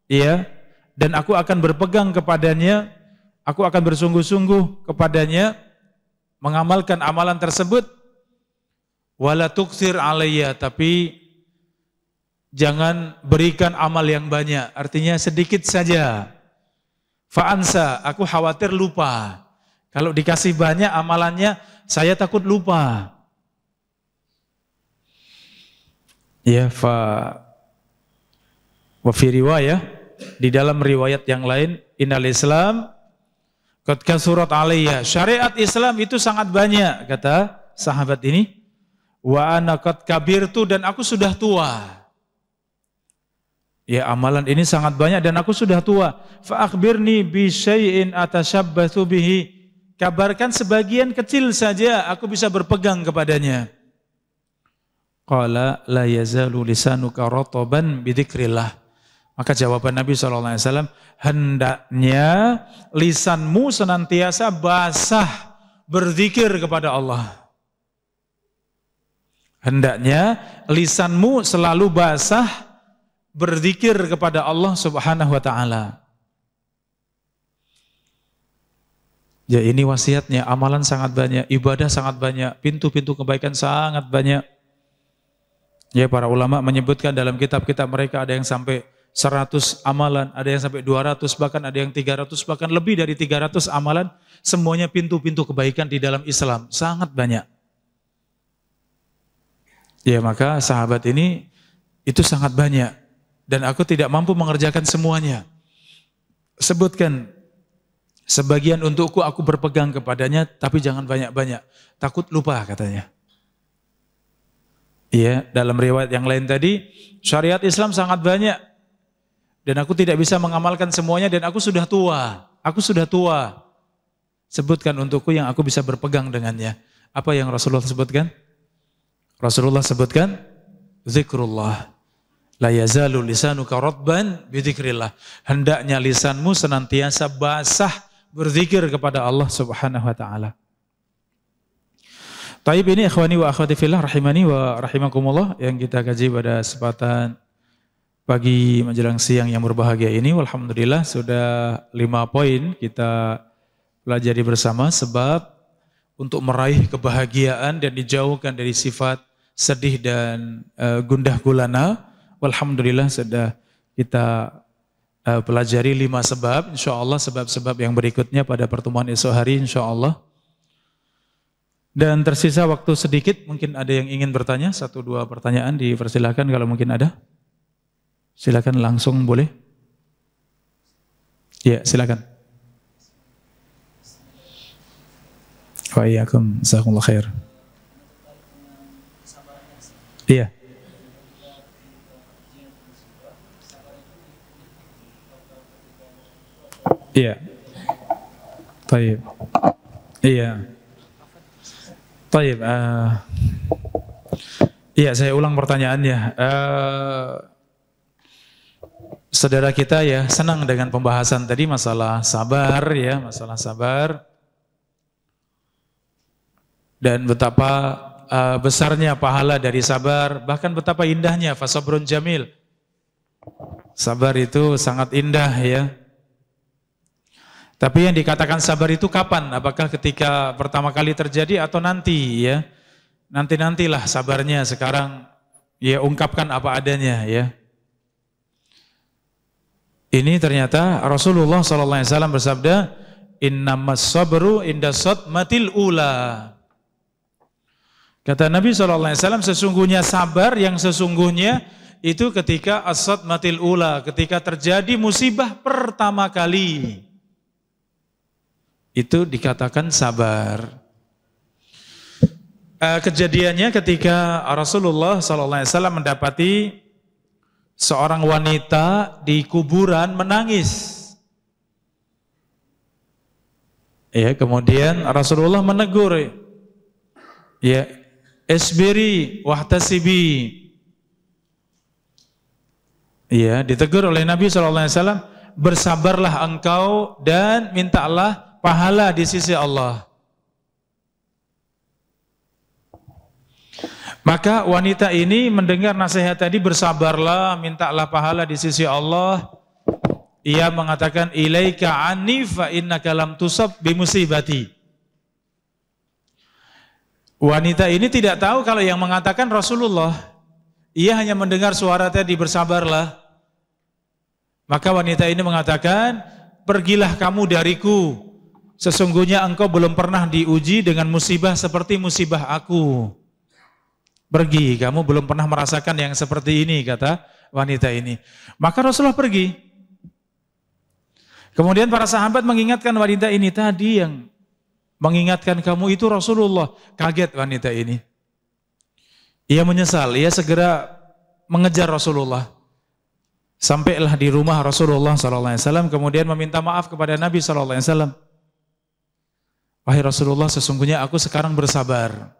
ya, dan aku akan berpegang kepadanya, aku akan bersungguh-sungguh kepadanya, mengamalkan amalan tersebut Wala tuksir alaiya, tapi jangan berikan amal yang banyak. Artinya sedikit saja. Fa'ansa, aku khawatir lupa. Kalau dikasih banyak amalannya, saya takut lupa. Ya, fa wa fi riwayah di dalam riwayat yang lain innal Islam qad surat alayya. Syariat Islam itu sangat banyak kata sahabat ini. Wa anakat tuh dan aku sudah tua. Ya amalan ini sangat banyak dan aku sudah tua. Fa'akhbirni bi syai'in atasyabbatu bihi. Kabarkan sebagian kecil saja aku bisa berpegang kepadanya. Qala la yazalu lisanuka rataban bidzikrillah. Maka jawaban Nabi sallallahu alaihi wasallam, hendaknya lisanmu senantiasa basah berzikir kepada Allah. Hendaknya lisanmu selalu basah berzikir kepada Allah Subhanahu wa taala. Ya ini wasiatnya, amalan sangat banyak, ibadah sangat banyak, pintu-pintu kebaikan sangat banyak. Ya para ulama menyebutkan dalam kitab-kitab mereka ada yang sampai 100 amalan, ada yang sampai 200, bahkan ada yang 300, bahkan lebih dari 300 amalan, semuanya pintu-pintu kebaikan di dalam Islam, sangat banyak. Ya maka sahabat ini itu sangat banyak dan aku tidak mampu mengerjakan semuanya. Sebutkan sebagian untukku aku berpegang kepadanya tapi jangan banyak-banyak. Takut lupa katanya. Iya, dalam riwayat yang lain tadi, syariat Islam sangat banyak dan aku tidak bisa mengamalkan semuanya dan aku sudah tua. Aku sudah tua. Sebutkan untukku yang aku bisa berpegang dengannya. Apa yang Rasulullah sebutkan? Rasulullah sebutkan zikrullah la yazalu lisanuka radban bidzikrillah. Hendaknya lisanmu senantiasa basah berzikir kepada Allah Subhanahu wa taala. Taib ini ikhwani wa akhwati fillah rahimani wa rahimakumullah yang kita kaji pada kesempatan pagi menjelang siang yang berbahagia ini. Alhamdulillah sudah lima poin kita pelajari bersama sebab untuk meraih kebahagiaan dan dijauhkan dari sifat sedih dan uh, gundah gulana. Alhamdulillah sudah kita uh, pelajari lima sebab. Insya Allah sebab-sebab yang berikutnya pada pertemuan esok hari insya Allah. Dan tersisa waktu sedikit, mungkin ada yang ingin bertanya, satu dua pertanyaan dipersilahkan kalau mungkin ada. Silakan langsung boleh. Ya, silakan. Wa iyyakum, jazakumullah Iya. Iya. Taib. Iya. Taib. Uh, iya, saya ulang pertanyaannya. Uh, saudara kita ya senang dengan pembahasan tadi masalah sabar ya, masalah sabar. Dan betapa Eh, besarnya pahala dari sabar, bahkan betapa indahnya fasabrun jamil. Sabar itu sangat indah ya. Tapi yang dikatakan sabar itu kapan? Apakah ketika pertama kali terjadi atau nanti ya? Nanti-nantilah sabarnya sekarang ya ungkapkan apa adanya ya. Ini ternyata Rasulullah SAW bersabda, Innamas sabru inda matil ula. Kata Nabi SAW, sesungguhnya sabar yang sesungguhnya itu ketika asad matil ula, ketika terjadi musibah pertama kali. Itu dikatakan sabar. Eh, kejadiannya ketika Rasulullah SAW mendapati seorang wanita di kuburan menangis. Ya, kemudian Rasulullah menegur, ya Esbiri wahtasibi. Iya, ditegur oleh Nabi saw. bersabarlah engkau dan mintalah pahala di sisi Allah. Maka wanita ini mendengar nasihat tadi bersabarlah, mintalah pahala di sisi Allah. Ia mengatakan ilaika anni fa innaka lam tusab bi musibati. Wanita ini tidak tahu kalau yang mengatakan Rasulullah. Ia hanya mendengar suara tadi bersabarlah. Maka wanita ini mengatakan, pergilah kamu dariku. Sesungguhnya engkau belum pernah diuji dengan musibah seperti musibah aku. Pergi, kamu belum pernah merasakan yang seperti ini, kata wanita ini. Maka Rasulullah pergi. Kemudian para sahabat mengingatkan wanita ini tadi yang mengingatkan kamu itu Rasulullah. Kaget wanita ini. Ia menyesal, ia segera mengejar Rasulullah. Sampailah di rumah Rasulullah SAW, kemudian meminta maaf kepada Nabi SAW. Wahai Rasulullah, sesungguhnya aku sekarang bersabar.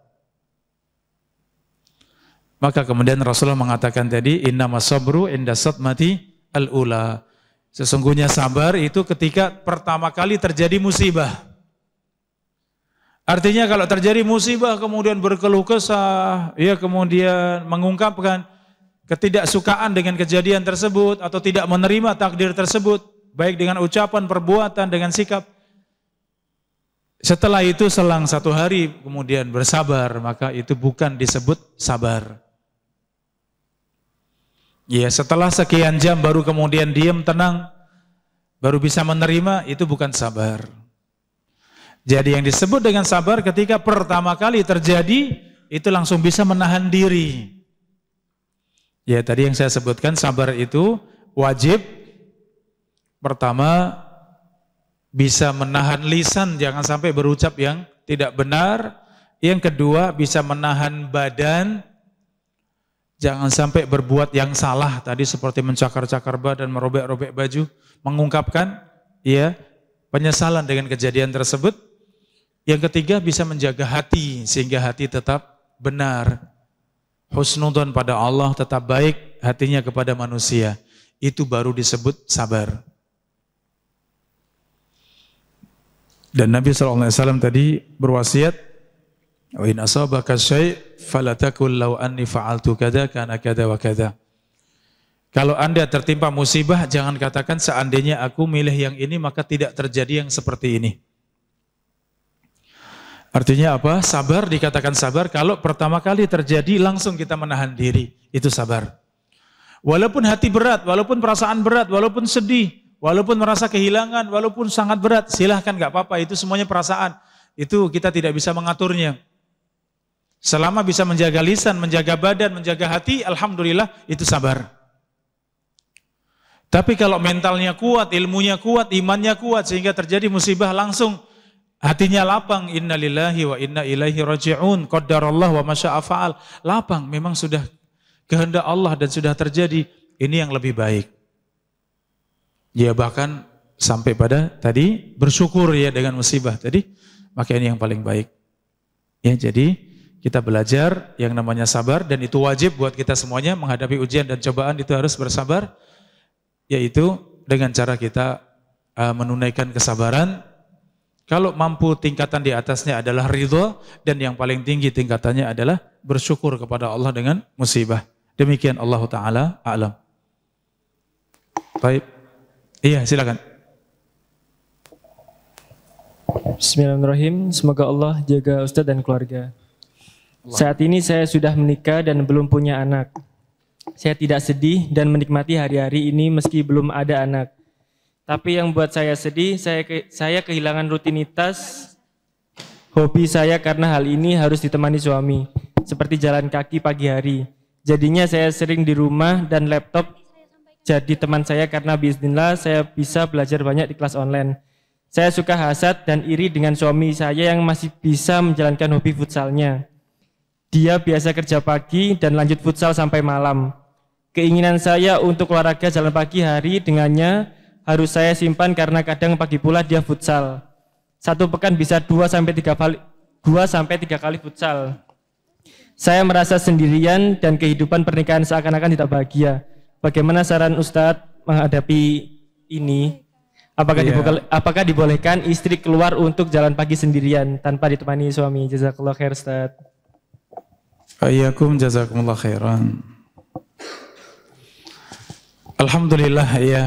Maka kemudian Rasulullah mengatakan tadi, Inna masabru inda mati al-ula. Sesungguhnya sabar itu ketika pertama kali terjadi musibah. Artinya kalau terjadi musibah kemudian berkeluh kesah, ya kemudian mengungkapkan ketidaksukaan dengan kejadian tersebut atau tidak menerima takdir tersebut, baik dengan ucapan, perbuatan, dengan sikap. Setelah itu selang satu hari kemudian bersabar, maka itu bukan disebut sabar. Ya setelah sekian jam baru kemudian diam, tenang, baru bisa menerima, itu bukan sabar. Jadi yang disebut dengan sabar ketika pertama kali terjadi itu langsung bisa menahan diri. Ya tadi yang saya sebutkan sabar itu wajib pertama bisa menahan lisan jangan sampai berucap yang tidak benar. Yang kedua bisa menahan badan jangan sampai berbuat yang salah tadi seperti mencakar-cakar badan, merobek-robek baju, mengungkapkan ya penyesalan dengan kejadian tersebut. Yang ketiga bisa menjaga hati sehingga hati tetap benar. Husnudon pada Allah tetap baik hatinya kepada manusia. Itu baru disebut sabar. Dan Nabi SAW tadi berwasiat, وَإِنْ أَصَوْبَكَ الشَّيْءٍ فَلَتَكُلْ لَوْ أَنِّي فَعَلْتُ كَذَا كَانَ كَذَا وَكَذَا Kalau Anda tertimpa musibah, jangan katakan seandainya aku milih yang ini maka tidak terjadi yang seperti ini. Artinya apa? Sabar dikatakan sabar kalau pertama kali terjadi langsung kita menahan diri. Itu sabar. Walaupun hati berat, walaupun perasaan berat, walaupun sedih, walaupun merasa kehilangan, walaupun sangat berat, silahkan gak apa-apa. Itu semuanya perasaan. Itu kita tidak bisa mengaturnya. Selama bisa menjaga lisan, menjaga badan, menjaga hati, alhamdulillah itu sabar. Tapi kalau mentalnya kuat, ilmunya kuat, imannya kuat, sehingga terjadi musibah langsung Hatinya lapang, inna lillahi wa inna ilaihi raji'un, qaddarallah wa masya'afa'al. Lapang, memang sudah kehendak Allah dan sudah terjadi. Ini yang lebih baik. Ya bahkan sampai pada tadi bersyukur ya dengan musibah tadi. Maka ini yang paling baik. Ya jadi kita belajar yang namanya sabar dan itu wajib buat kita semuanya menghadapi ujian dan cobaan itu harus bersabar. Yaitu dengan cara kita eh, menunaikan kesabaran kalau mampu tingkatan di atasnya adalah ridho dan yang paling tinggi tingkatannya adalah bersyukur kepada Allah dengan musibah. Demikian Allah Ta'ala alam. Baik. Iya silakan. Bismillahirrahmanirrahim. Semoga Allah jaga Ustadz dan keluarga. Allah. Saat ini saya sudah menikah dan belum punya anak. Saya tidak sedih dan menikmati hari-hari ini meski belum ada anak. Tapi yang buat saya sedih, saya ke, saya kehilangan rutinitas hobi saya karena hal ini harus ditemani suami, seperti jalan kaki pagi hari. Jadinya saya sering di rumah dan laptop jadi teman saya karena bisnislah saya bisa belajar banyak di kelas online. Saya suka hasad dan iri dengan suami saya yang masih bisa menjalankan hobi futsalnya. Dia biasa kerja pagi dan lanjut futsal sampai malam. Keinginan saya untuk olahraga jalan pagi hari dengannya harus saya simpan karena kadang pagi pula dia futsal. Satu pekan bisa 2 sampai 3 kali 2 sampai 3 kali futsal. Saya merasa sendirian dan kehidupan pernikahan seakan-akan tidak bahagia. Bagaimana saran Ustadz menghadapi ini? Apakah, iya. dibuka, apakah dibolehkan istri keluar untuk jalan pagi sendirian tanpa ditemani suami? Jazakallah khair Ustaz. Ayyakum jazakumullah khairan. Alhamdulillah ya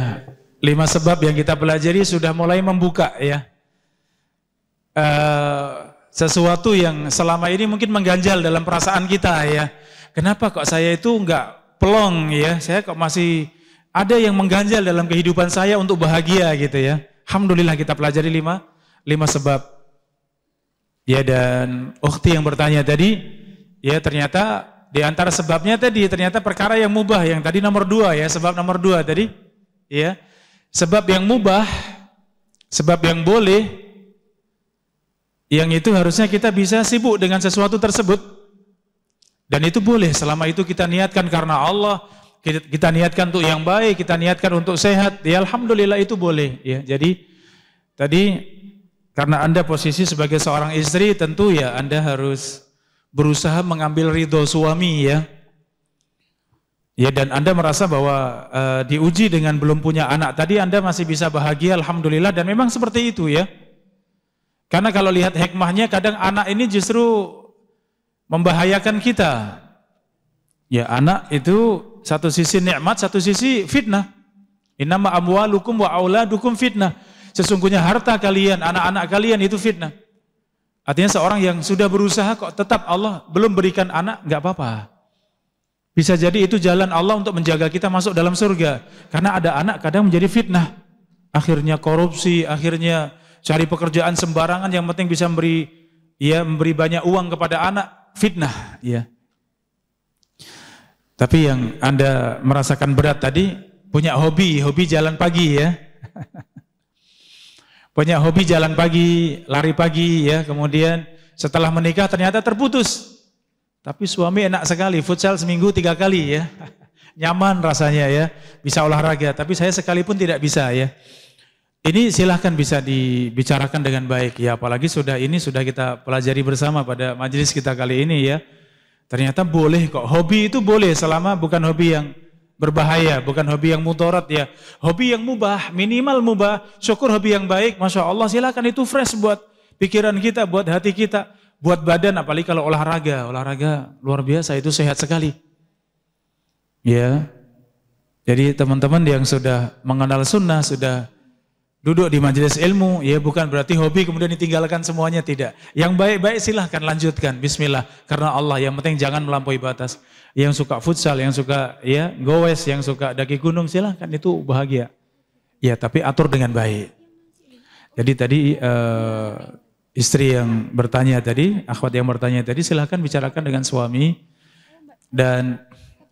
lima sebab yang kita pelajari sudah mulai membuka ya uh, sesuatu yang selama ini mungkin mengganjal dalam perasaan kita ya kenapa kok saya itu nggak pelong ya saya kok masih ada yang mengganjal dalam kehidupan saya untuk bahagia gitu ya Alhamdulillah kita pelajari lima lima sebab ya dan ukti yang bertanya tadi ya ternyata di antara sebabnya tadi ternyata perkara yang mubah yang tadi nomor dua ya sebab nomor dua tadi ya Sebab yang mubah, sebab yang boleh, yang itu harusnya kita bisa sibuk dengan sesuatu tersebut. Dan itu boleh selama itu kita niatkan karena Allah, kita, kita niatkan untuk yang baik, kita niatkan untuk sehat. Ya alhamdulillah itu boleh ya. Jadi tadi karena Anda posisi sebagai seorang istri tentu ya Anda harus berusaha mengambil ridho suami ya. Ya dan Anda merasa bahwa uh, diuji dengan belum punya anak tadi Anda masih bisa bahagia alhamdulillah dan memang seperti itu ya. Karena kalau lihat hikmahnya kadang anak ini justru membahayakan kita. Ya anak itu satu sisi nikmat, satu sisi fitnah. Innama amwalukum wa auladukum fitnah. Sesungguhnya harta kalian, anak-anak kalian itu fitnah. Artinya seorang yang sudah berusaha kok tetap Allah belum berikan anak, nggak apa-apa. Bisa jadi itu jalan Allah untuk menjaga kita masuk dalam surga. Karena ada anak kadang menjadi fitnah. Akhirnya korupsi, akhirnya cari pekerjaan sembarangan yang penting bisa memberi ya memberi banyak uang kepada anak, fitnah, ya. Tapi yang Anda merasakan berat tadi punya hobi, hobi jalan pagi ya. punya hobi jalan pagi, lari pagi ya, kemudian setelah menikah ternyata terputus tapi suami enak sekali, futsal seminggu tiga kali ya. Nyaman rasanya ya, bisa olahraga. Tapi saya sekalipun tidak bisa ya. Ini silahkan bisa dibicarakan dengan baik ya. Apalagi sudah ini sudah kita pelajari bersama pada majelis kita kali ini ya. Ternyata boleh kok. Hobi itu boleh selama bukan hobi yang berbahaya, bukan hobi yang mudarat ya. Hobi yang mubah, minimal mubah. Syukur hobi yang baik, masya Allah silahkan itu fresh buat pikiran kita, buat hati kita buat badan apalagi kalau olahraga. Olahraga luar biasa itu sehat sekali. Ya. Jadi teman-teman yang sudah mengenal sunnah, sudah duduk di majelis ilmu, ya bukan berarti hobi kemudian ditinggalkan semuanya tidak. Yang baik-baik silahkan lanjutkan, bismillah. Karena Allah yang penting jangan melampaui batas. Yang suka futsal, yang suka ya gowes, yang suka daki gunung silahkan itu bahagia. Ya tapi atur dengan baik. Jadi tadi uh, istri yang bertanya tadi, akhwat yang bertanya tadi, silahkan bicarakan dengan suami dan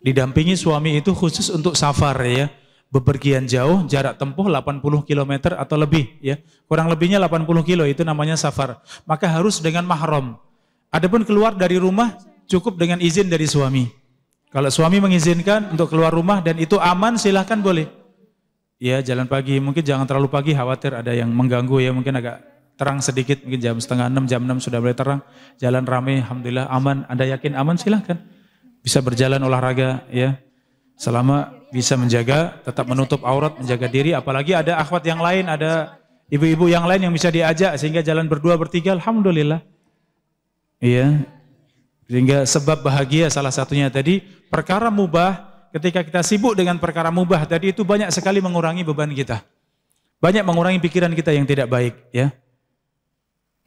didampingi suami itu khusus untuk safar ya, bepergian jauh, jarak tempuh 80 km atau lebih ya, kurang lebihnya 80 kilo itu namanya safar. Maka harus dengan mahram. Adapun keluar dari rumah cukup dengan izin dari suami. Kalau suami mengizinkan untuk keluar rumah dan itu aman, silahkan boleh. Ya jalan pagi, mungkin jangan terlalu pagi, khawatir ada yang mengganggu ya, mungkin agak terang sedikit mungkin jam setengah enam jam enam sudah mulai terang jalan ramai alhamdulillah aman anda yakin aman silahkan bisa berjalan olahraga ya selama bisa menjaga tetap menutup aurat menjaga diri apalagi ada akhwat yang lain ada ibu-ibu yang lain yang bisa diajak sehingga jalan berdua bertiga alhamdulillah iya sehingga sebab bahagia salah satunya tadi perkara mubah ketika kita sibuk dengan perkara mubah tadi itu banyak sekali mengurangi beban kita banyak mengurangi pikiran kita yang tidak baik ya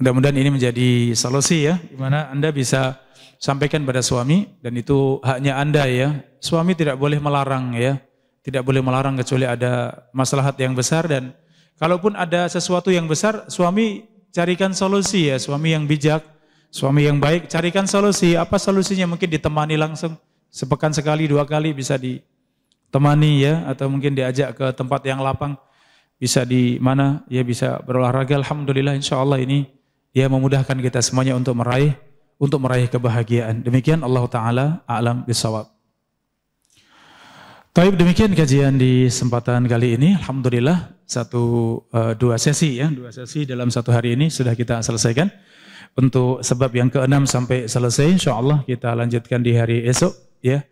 Mudah-mudahan ini menjadi solusi ya, di mana Anda bisa sampaikan pada suami dan itu haknya Anda ya. Suami tidak boleh melarang ya. Tidak boleh melarang kecuali ada masalah maslahat yang besar dan kalaupun ada sesuatu yang besar, suami carikan solusi ya, suami yang bijak, suami yang baik, carikan solusi. Apa solusinya? Mungkin ditemani langsung sepekan sekali, dua kali bisa ditemani ya atau mungkin diajak ke tempat yang lapang bisa di mana ya bisa berolahraga alhamdulillah insya Allah ini ya memudahkan kita semuanya untuk meraih untuk meraih kebahagiaan. Demikian Allah taala alam bisawab. Taib demikian kajian di kesempatan kali ini. Alhamdulillah satu eh, dua sesi ya, dua sesi dalam satu hari ini sudah kita selesaikan. Untuk sebab yang keenam sampai selesai Insya Allah kita lanjutkan di hari esok ya.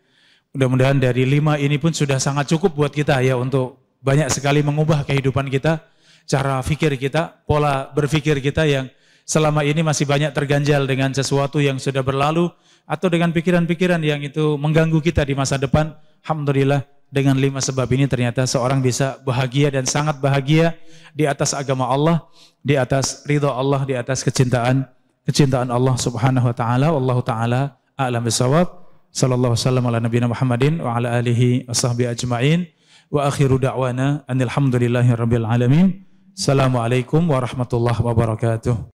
Mudah-mudahan dari lima ini pun sudah sangat cukup buat kita ya untuk banyak sekali mengubah kehidupan kita, cara fikir kita, pola berfikir kita yang selama ini masih banyak terganjal dengan sesuatu yang sudah berlalu atau dengan pikiran-pikiran yang itu mengganggu kita di masa depan. Alhamdulillah dengan lima sebab ini ternyata seorang bisa bahagia dan sangat bahagia di atas agama Allah, di atas ridha Allah, di atas kecintaan kecintaan Allah Subhanahu wa taala. Allah taala a'lam bisawab. Sallallahu wasallam ala nabiyina Muhammadin wa ala alihi washabbi ajmain. Wa akhiru da'wana anil hamdulillahi rabbil alamin. Assalamualaikum warahmatullahi wabarakatuh.